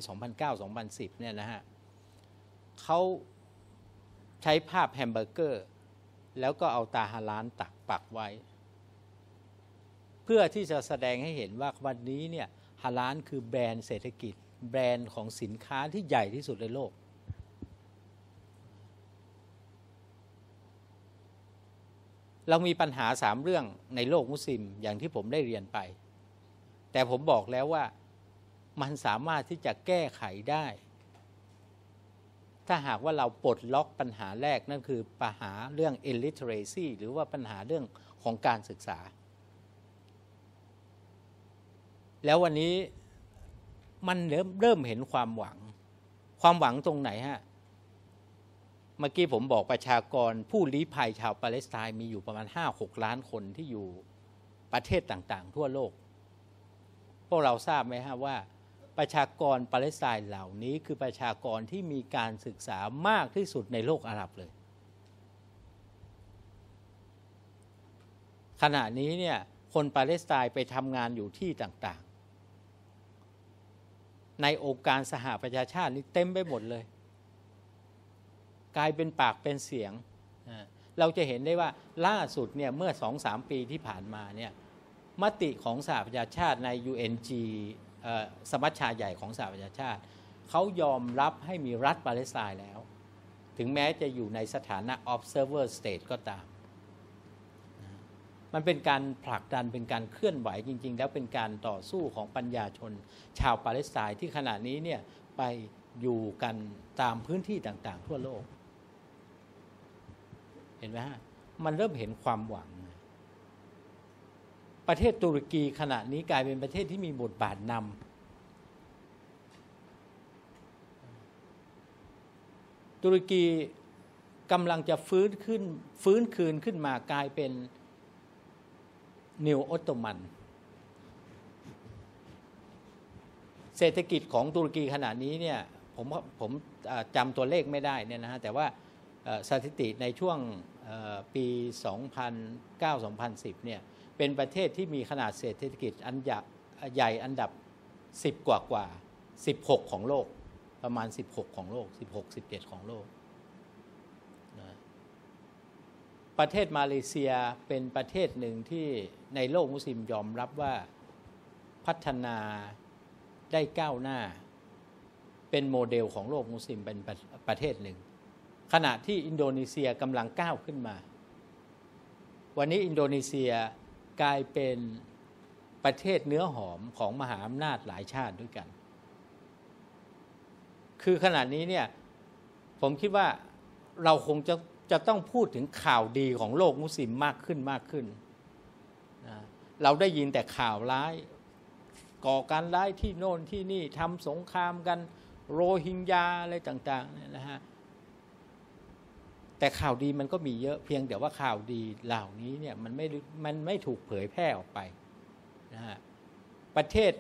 2009-2010 เนี่ยนะฮะเขาใช้ภาพแฮมเบอร์เกอร์ แล้วก็เอาตาฮาลานตักปักไว้ เพื่อที่จะแสดงให้เห็นว่าวันนี้เนี่ยฮาลานคือแบรนด์เศรษฐกิจ แบรนด์ของสินค้าที่ใหญ่ที่สุดในโลกเรามีปัญหาสามเรื่องในโลกมุสลิมอย่างที่ผมได้เรียนไป แต่ผมบอกแล้วว่ามันสามารถที่จะแก้ไขได้ ถ้าหากว่าเราปลดล็อกปัญหาแรกนั่นคือปัญหาเรื่อง illiteracy หรือว่าปัญหาเรื่องของการศึกษา แล้ววันนี้มันเริ่มเริ่มเห็นความหวัง ความหวังตรงไหนฮะเมื่อกี้ผมบอกประชากรผู้ลี้ภัยชาวปาเลสไตน์ มีอยู่ประมาณ5-6ล้านคนที่อยู่ประเทศต่างๆ ทั่วโลก พวกเราทราบไหมฮะว่าประชากรปาเลสไตน์เหล่านี้คือประชากรที่มีการศึกษามากที่สุดในโลกอาหรับเลย ขณะนี้เนี่ยคนปาเลสไตน์ไปทำงานอยู่ที่ต่างๆ ในองค์การสหประชาชาตินี่เต็มไปหมดเลยกลายเป็นปากเป็นเสียง เราจะเห็นได้ว่าล่าสุดเนี่ยเมื่อสองสามปีที่ผ่านมาเนี่ยมติของสหประชาชาติใน UNG สมัชชาใหญ่ของสหประชาชาติเขายอมรับให้มีรัฐปาเลสไตน์แล้ว ถึงแม้จะอยู่ในสถานะ observer state ก็ตาม มันเป็นการผลักดันเป็นการเคลื่อนไหวจริง ๆ แล้วเป็นการต่อสู้ของปัญญาชนชาวปาเลสไตน์ที่ขณะนี้เนี่ยไปอยู่กันตามพื้นที่ต่างๆ ทั่วโลกเห็นไหมฮะ มันเริ่มเห็นความหวัง ประเทศตุรกีขณะนี้กลายเป็นประเทศที่มีบทบาทนำตุรกีกำลังจะฟื้นขึ้นฟื้นคืนขึ้นมากลายเป็นนิวออตโตมัน เศรษฐกิจของตุรกีขณะนี้เนี่ยผมผมจำตัวเลขไม่ได้เนี่ยนะฮะ แต่ว่าสถิติในช่วงปี 2009-2010 เนี่ย เป็นประเทศที่มีขนาดเศรษฐกิจอันใหญ่อันดับ 10 กว่ากว่า16 ของโลก ประมาณ 16 ของโลก 16 17 ของโลก ประเทศมาเลเซียเป็นประเทศหนึ่งที่ในโลกมุสลิมยอมรับว่าพัฒนาได้ก้าวหน้า เป็นโมเดลของโลกมุสลิมเป็นประเทศหนึ่งขณะที่อินโดนีเซียกำลังก้าวขึ้นมา วันนี้อินโดนีเซียกลายเป็นประเทศเนื้อหอมของมหาอำนาจหลายชาติด้วยกัน คือขณะนี้เนี่ย ผมคิดว่าเราคงจะจะต้องพูดถึงข่าวดีของโลกมุสลิมมากขึ้นมากขึ้นนะเราได้ยินแต่ข่าวร้าย ก่อการร้ายที่โน่นที่นี่ทำสงครามกันโรฮิงญาอะไรต่างๆเนี่ยนะฮะแต่ข่าวดีมันก็มีเยอะเพียงแต่ว่าข่าวดีเหล่านี้เนี่ย มันไม่มันไม่ถูกเผยแพร่ออกไป นะฮะ ประเทศ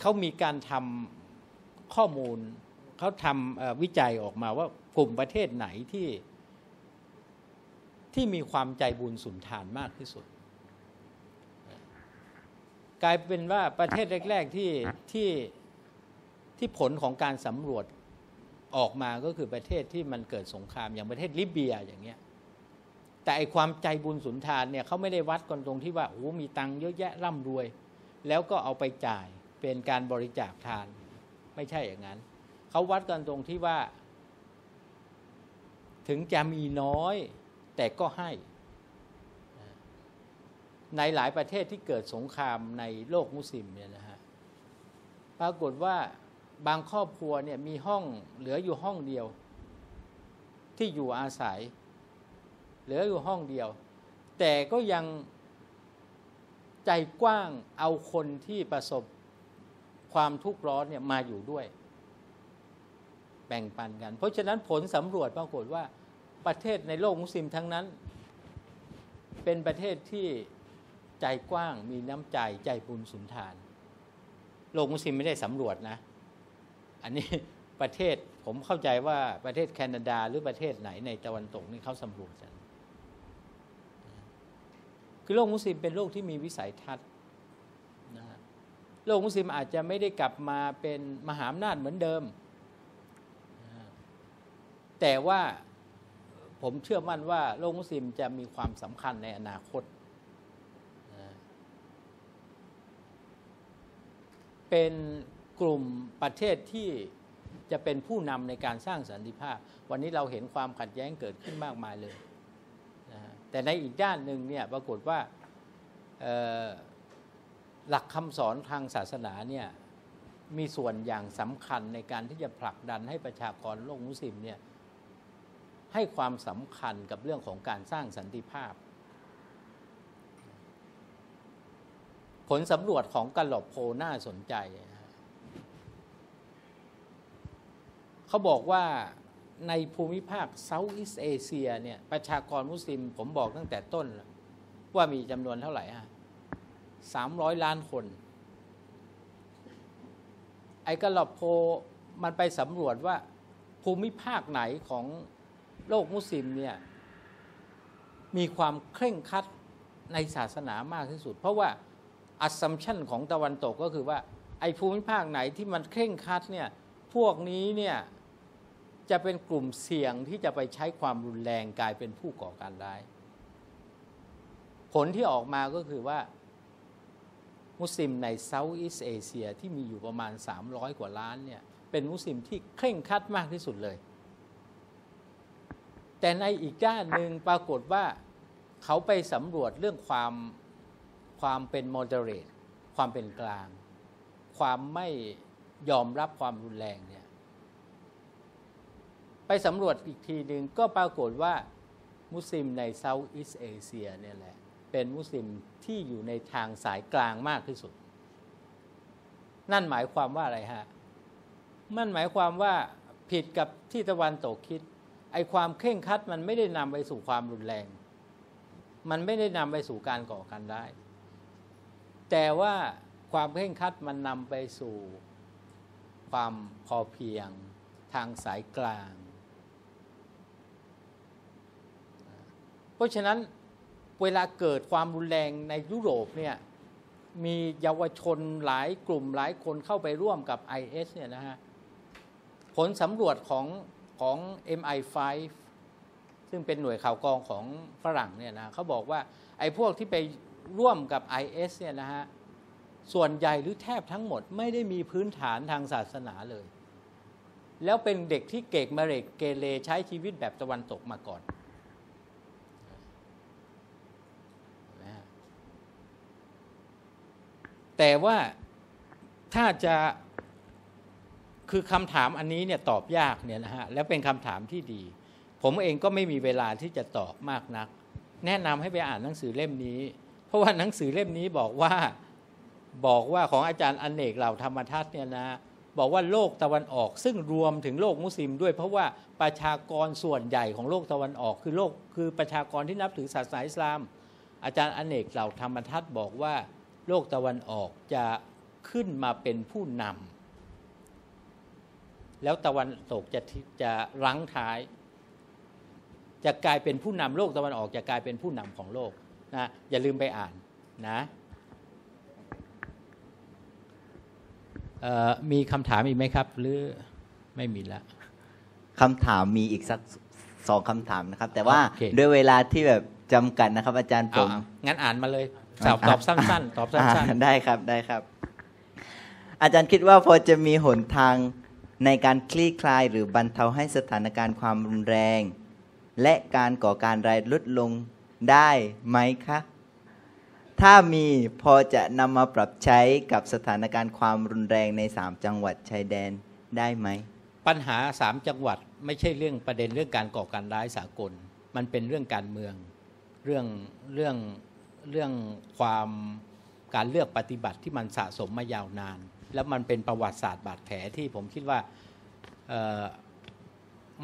เขามีการทำข้อมูล เขาทำวิจัยออกมาว่ากลุ่มประเทศไหนที่ ที่มีความใจบุญสุนทานมากที่สุด กลายเป็นว่าประเทศแรก ๆที่ที่ที่ผลของการสำรวจออกมาก็คือประเทศที่มันเกิดสงครามอย่างประเทศลิเบียอย่างเงี้ยแต่ไอความใจบุญสุนทานเนี่ยเขาไม่ได้วัดกันตรงที่ว่าโอ้มีตังค์เยอะแยะร่ำรวย แล้วก็เอาไปจ่ายเป็นการบริจาคทาน ไม่ใช่อย่างนั้นเขาวัดกันตรงที่ว่า ถึงจะมีน้อยแต่ก็ให้ ในหลายประเทศที่เกิดสงครามในโลกมุสลิมเนี่ยนะฮะปรากฏว่าบางครอบครัวเนี่ยมีห้องเหลืออยู่ห้องเดียว ที่อยู่อาศัย เหลืออยู่ห้องเดียว แต่ก็ยังใจกว้างเอาคนที่ประสบความทุกข์ร้อนเนี่ยมาอยู่ด้วย แบ่งปันกัน เพราะฉะนั้นผลสำรวจปรากฏว่า ประเทศในโลกมุสลิมทั้งนั้น เป็นประเทศที่ใจกว้างมีน้ำใจใจบุญสุนทาน โลกมุสลิมไม่ได้สำรวจนะอันนี้ประเทศผมเข้าใจว่าประเทศแคนาดา หรือประเทศไหน ในตะวันตกนี่เขาสำรวจกันคือโลกมุสลิมเป็นโลกที่มีวิสัยทัศน์นะโลกมุสลิมอาจจะไม่ได้กลับมาเป็นมหาอำนาจเหมือนเดิม แต่ว่าผมเชื่อมั่นว่าโลกมุสลิมจะมีความสำคัญในอนาคตเป็นกลุ่มประเทศที่ จะเป็นผู้นำในการสร้างสันติภาพ วันนี้เราเห็นความขัดแย้งเกิดขึ้นมากมายเลยนะแต่ในอีกด้านหนึ่งเนี่ยปรากฏว่าหลักคำสอนทางศาสนาเนี่ยมีส่วนอย่างสำคัญในการที่จะผลักดันให้ประชากรโลกมุสลิมเนี่ยให้ความสำคัญกับเรื่องของการสร้างสันติภาพ ผลสำรวจของกัลลอบโพน่าสนใจเขาบอกว่าในภูมิภาคเซาท์อีสเอเชียเนี่ย ประชากรมุสลิมผมบอกตั้งแต่ต้น ว่ามีจำนวนเท่าไหร่ ฮะสามร้อยล้านคน ไอกระหลบโพมันไปสำรวจว่า ภูมิภาคไหนของโลกมุสลิมเนี่ย มีความเคร่งครัดในศาสนามากที่สุด เพราะว่าอัสัมชันของตะวันตกก็คือว่า ไอภูมิภาคไหนที่มันเคร่งครัดเนี่ยพวกนี้เนี่ยจะเป็นกลุ่มเสี่ยงที่จะไปใช้ความรุนแรงกลายเป็นผู้ก่อการร้าย ผลที่ออกมาก็คือว่ามุสลิมในเซาท์อีสเอเชียที่มีอยู่ประมาณ 300 กว่าล้านเนี่ย เป็นมุสลิมที่เคร่งครัดมากที่สุดเลย แต่ในอีกด้านหนึ่งปรากฏว่า เขาไปสำรวจเรื่องความ ความเป็นมอ d e r a t ความเป็นกลาง ความไม่ยอมรับความรุนแรงเนี่ยไปสำรวจอีกทีหนึ่งก็ปรากฏว่า มุสลิมในเซาท์อีสเอเชียเนี่ยแหละ เป็นมุสลิมที่อยู่ในทางสายกลางมากที่สุด นั่นหมายความว่าอะไรฮะ มันหมายความว่าผิดกับที่ตะวันตกคิด ไอความเคร่งคัด มันไม่ได้นำไปสู่ความรุนแรง มันไม่ได้นำไปสู่การก่อการได้ แต่ว่าความเคร่งคัดมันนำไปสู่ความพอเพียง ทางสายกลางเพราะฉะนั้นเวลาเกิดความรุนแรงในยุโรปเนี่ยมีเยาวชนหลายกลุ่มหลายคนเข้าไปร่วมกับ IS เนี่ยนะฮะผลสำรวจของของ MI5 ซึ่งเป็นหน่วยข่าวกองของฝรั่งเนี่ยนะเขาบอกว่าไอ้พวกที่ไปร่วมกับ IS เนี่ยนะฮะส่วนใหญ่หรือแทบทั้งหมดไม่ได้มีพื้นฐานทางศาสนาเลย แล้วเป็นเด็กที่เกกมาเรกเกเรใช้ชีวิตแบบตะวันตกมาก่อนแต่ว่าถ้าจะคือคำถามอันนี้เนี่ยตอบยากเนี่ยนะฮะแล้วเป็นคำถามที่ดี ผมเองก็ไม่มีเวลาที่จะตอบมากนัก แนะนำให้ไปอ่านหนังสือเล่มนี้ เพราะว่าหนังสือเล่มนี้บอกว่าบอกว่าของอาจารย์อเนกเหล่าธรรมทัศน์เนี่ยนะบอกว่าโลกตะวันออกซึ่งรวมถึงโลกมุสลิมด้วยเพราะว่าประชากรส่วนใหญ่ของโลกตะวันออก คือโลกคือประชากรที่นับถือศาสนาอิสลาม อาจารย์อเนกเหล่าธรรมทัศน์บอกว่าโลกตะวันออกจะขึ้นมาเป็นผู้นำแล้วตะวันตกจะจะรั้งท้าย จะกลายเป็นผู้นำโลก ตะวันออกจะกลายเป็นผู้นำของโลกนะอย่าลืมไปอ่านนะ มีคำถามอีกไหมครับ หรือไม่มีละคำถามมีอีกสักสองคำถามนะครับ แต่ว่าด้วยเวลาที่แบบจำกัดนะครับ อาจารย์ ผมงั้นอ่านมาเลยตอบตอบสั้นๆ ตอบสั้นๆ ได้ครับ ได้ครับ อาจารย์คิดว่าพอจะมีหนทางในการคลี่คลายหรือบรรเทาให้สถานการณ์ความรุนแรง และการก่อการร้ายลดลงได้ไหมคะ ถ้ามีพอจะนำมาปรับใช้กับสถานการณ์ความรุนแรงในสามจังหวัดชายแดนได้ไหม ปัญหาสามจังหวัดไม่ใช่เรื่องประเด็นเรื่องการก่อการร้ายสากล มันเป็นเรื่องการเมืองเรื่องเรื่องเรื่องความการเลือกปฏิบัติที่มันสะสมมายาวนานแล้วมันเป็นประวัติศาสตร์บาดแผลที่ผมคิดว่า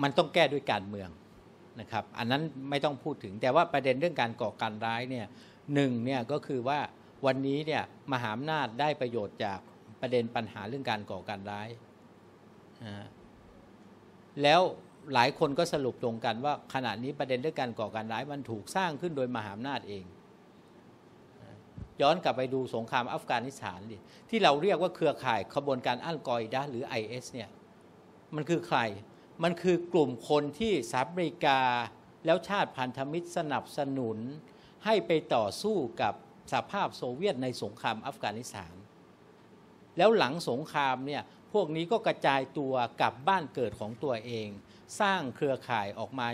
มันต้องแก้ด้วยการเมืองนะครับอันนั้นไม่ต้องพูดถึงแต่ว่าประเด็นเรื่องการก่อการร้ายเนี่ยหนึ่งเนี่ยก็คือว่าวันนี้เนี่ยมหาอำนาจได้ประโยชน์จากประเด็นปัญหาเรื่องการก่อการร้าย แล้วหลายคนก็สรุปตรงกันว่าขณะนี้ประเด็นเรื่องการก่อการร้ายมันถูกสร้างขึ้นโดยมหาอำนาจเองย้อนกลับไปดูสงครามอัฟกานิสถานดิที่เราเรียกว่าเครือข่ายขบวนการอัลกออิดะหรือ IS เนี่ยมันคือใครมันคือกลุ่มคนที่สหรัฐอเมริกาแล้วชาติพันธมิตรสนับสนุนให้ไปต่อสู้กับสหภาพโซเวียตในสงครามอัฟกานิสถาน แล้วหลังสงครามเนี่ยพวกนี้ก็กระจายตัวกลับบ้านเกิดของตัวเอง สร้างเครือข่ายออกมา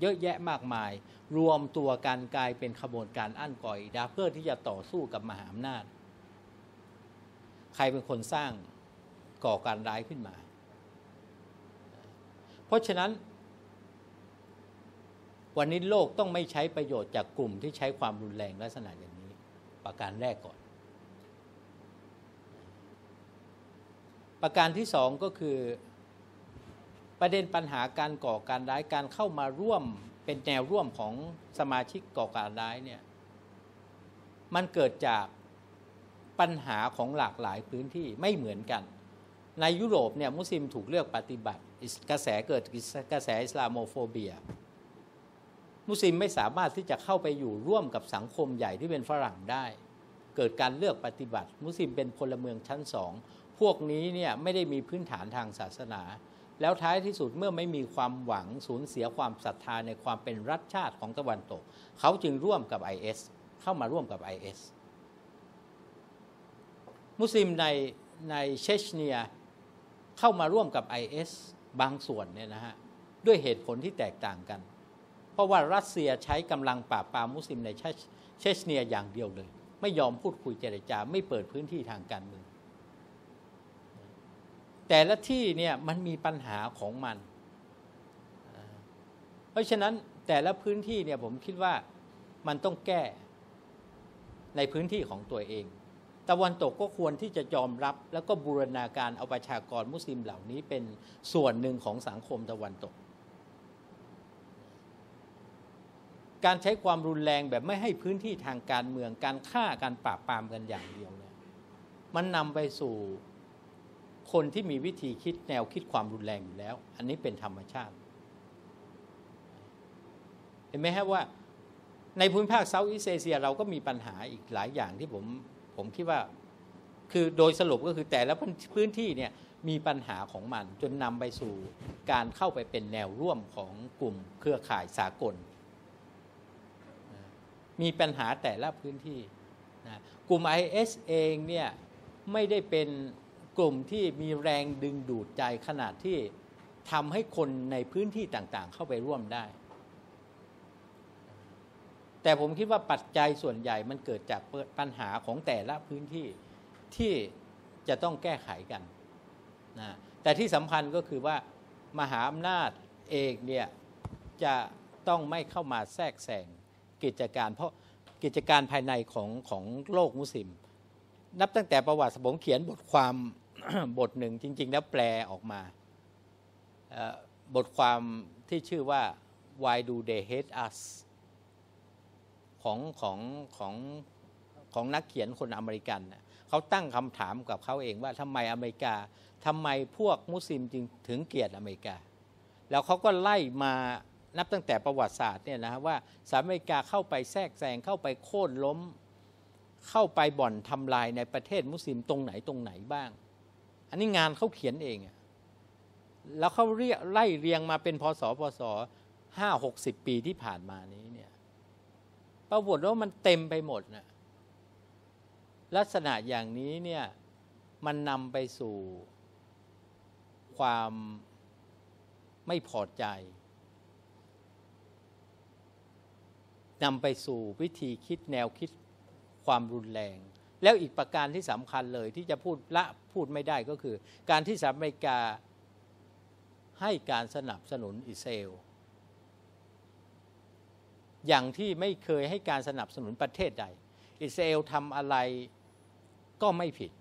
เยอะแยะมากมายรวมตัวกันกลายเป็นขบวนการอั้นก่อยดาเพื่อที่จะต่อสู้กับมหาอำนาจ ใครเป็นคนสร้างก่อการร้ายขึ้นมา เพราะฉะนั้น วันนี้โลกต้องไม่ใช้ประโยชน์จากกลุ่มที่ใช้ความรุนแรงลักษณะอย่างนี้ประการแรกก่อน ประการที่สองก็คือประเด็นปัญหาการก่อการร้ายการเข้ามาร่วมเป็นแนวร่วมของสมาชิกก่อการร้ายเนี่ยมันเกิดจากปัญหาของหลากหลายพื้นที่ไม่เหมือนกัน ในยุโรปเนี่ยมุสลิมถูกเลือกปฏิบัติกระแสเกิดกระแสอิสลามโฟเบีย มุสลิมไม่สามารถที่จะเข้าไปอยู่ร่วมกับสังคมใหญ่ที่เป็นฝรั่งได้ เกิดการเลือกปฏิบัติ มุสลิมเป็นพลเมืองชั้นสองพวกนี้เนี่ยไม่ได้มีพื้นฐานทางศาสนาแล้วท้ายที่สุดเมื่อไม่มีความหวังสูญเสียความศรัทธาในความเป็นรัฐชาติของตะวันตก เขาจึงร่วมกับ IS เข้ามาร่วมกับ IS มุสลิมในในเชชเนียเข้ามาร่วมกับ IS บางส่วนเนี่ยนะฮะด้วยเหตุผลที่แตกต่างกัน เพราะว่ารัสเซียใช้กำลังปราบปรามมุสลิมในเชชเนียอย่างเดียวเลย ไม่ยอมพูดคุยเจรจาไม่เปิดพื้นที่ทางการเมืองแต่ละที่เนี่ยมันมีปัญหาของมัน เพราะฉะนั้นแต่ละพื้นที่เนี่ยผมคิดว่ามันต้องแก้ในพื้นที่ของตัวเองตะวันตกก็ควรที่จะยอมรับ แล้วก็บูรณาการเอาประชากรมุสลิมเหล่านี้เป็นส่วนหนึ่งของสังคมตะวันตก การใช้ความรุนแรงแบบไม่ให้พื้นที่ทางการเมืองการฆ่าการปราบปรามกันอย่างเดียวเนี่ยมันนำไปสู่คนที่มีวิธีคิดแนวคิดความรุนแรงอยู่แล้ว อันนี้เป็นธรรมชาติ เห็นไหมครับว่าในภูมิภาคเซาท์อีสเอเชียเราก็มีปัญหาอีกหลายอย่างที่ผมผมคิดว่าคือโดยสรุปก็คือแต่ละพื้นที่เนี่ย มีปัญหาของมันจนนำไปสู่การเข้าไปเป็นแนวร่วมของกลุ่มเครือข่ายสากล มีปัญหาแต่ละพื้นที่นะกลุ่ม IS เองเนี่ยไม่ได้เป็นกลุ่มที่มีแรงดึงดูดใจขนาดที่ทำให้คนในพื้นที่ต่างๆ เข้าไปร่วมได้ แต่ผมคิดว่าปัจจัยส่วนใหญ่มันเกิดจากปัญหาของแต่ละพื้นที่ที่จะต้องแก้ไขกันนะแต่ที่สำคัญก็คือว่ามหาอำนาจเอกเนี่ยจะต้องไม่เข้ามาแทรกแซงกิจการ เพราะกิจการภายในของของโลกมุสลิม นับตั้งแต่ประวัติสมบเขียนบทความบทหนึ่งจริง ๆ แล้วแปลออกมา บทความที่ชื่อว่า Why do they hate us ของของของของนักเขียนคนอเมริกัน เขาตั้งคำถามกับเขาเองว่าทำไมอเมริกาทำไมพวกมุสลิมจึงถึงเกลียดอเมริกา แล้วเขาก็ไล่มานับตั้งแต่ประวัติศาสตร์เนี่ยนะว่าสหรัฐอเมริกาเข้าไปแทรกแซงเข้าไปโค่นล้ม เข้าไปบ่อนทำลายในประเทศมุสลิมตรงไหนตรงไหนบ้างอันนี้งานเขาเขียนเอง แล้วเขาเรียไล่เรียงมาเป็นพศพศห้าหกสิบปีที่ผ่านมานี้เนี่ย ประวัติว่ามันเต็มไปหมดนะลักษณะอย่างนี้เนี่ย มันนำไปสู่ความไม่พอใจ นำไปสู่วิธีคิดแนวคิดความรุนแรงแล้วอีกประการที่สำคัญเลยที่จะพูดละพูดไม่ได้ก็คือ การที่สหรัฐอเมริกาให้การสนับสนุนอิสราเอลอย่างที่ไม่เคยให้การสนับสนุนประเทศใด อิสราเอลทำอะไรก็ไม่ผิด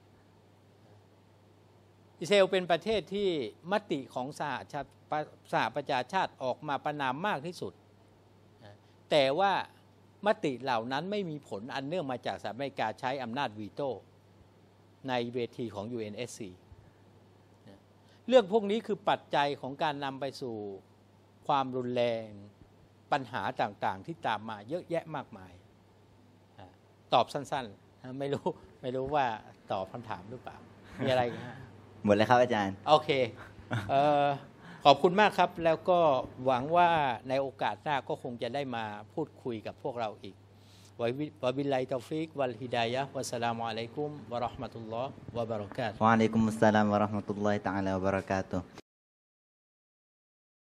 อิสราเอลเป็นประเทศที่มติของสหชาติสหประชาชาติออกมาประนามมากที่สุด แต่ว่ามติเหล่านั้นไม่มีผลอันเนื่องมาจากสหรัฐอเมริกาใช้อำนาจวีโต้ในเวทีของ UNSC เรื่องพวกนี้คือปัจจัยของการนำไปสู่ความรุนแรงปัญหาต่างๆที่ตามมาเยอะแยะมากมาย ตอบสั้นๆ ไม่รู้ไม่รู้ว่าตอบคำถามหรือเปล่า มีอะไรหมดแล้วครับอาจารย์โอเคเออขอบคุณมากครับแล้วก็หวังว่าในโอกาสหน้าก็คงจะได้มาพูดคุยกับพวกเราอีกวะบิลไลตอฟิกวัลฮิดายะวัสลามุอะลัยกุมวะราะห์มะตุลลอฮ์วะบะเราะกาตุฮ์วะอะลัยกุมุสสลามวะเราะห์มะตุลลอฮิตะอาลาวะบะเราะกาตุฮ์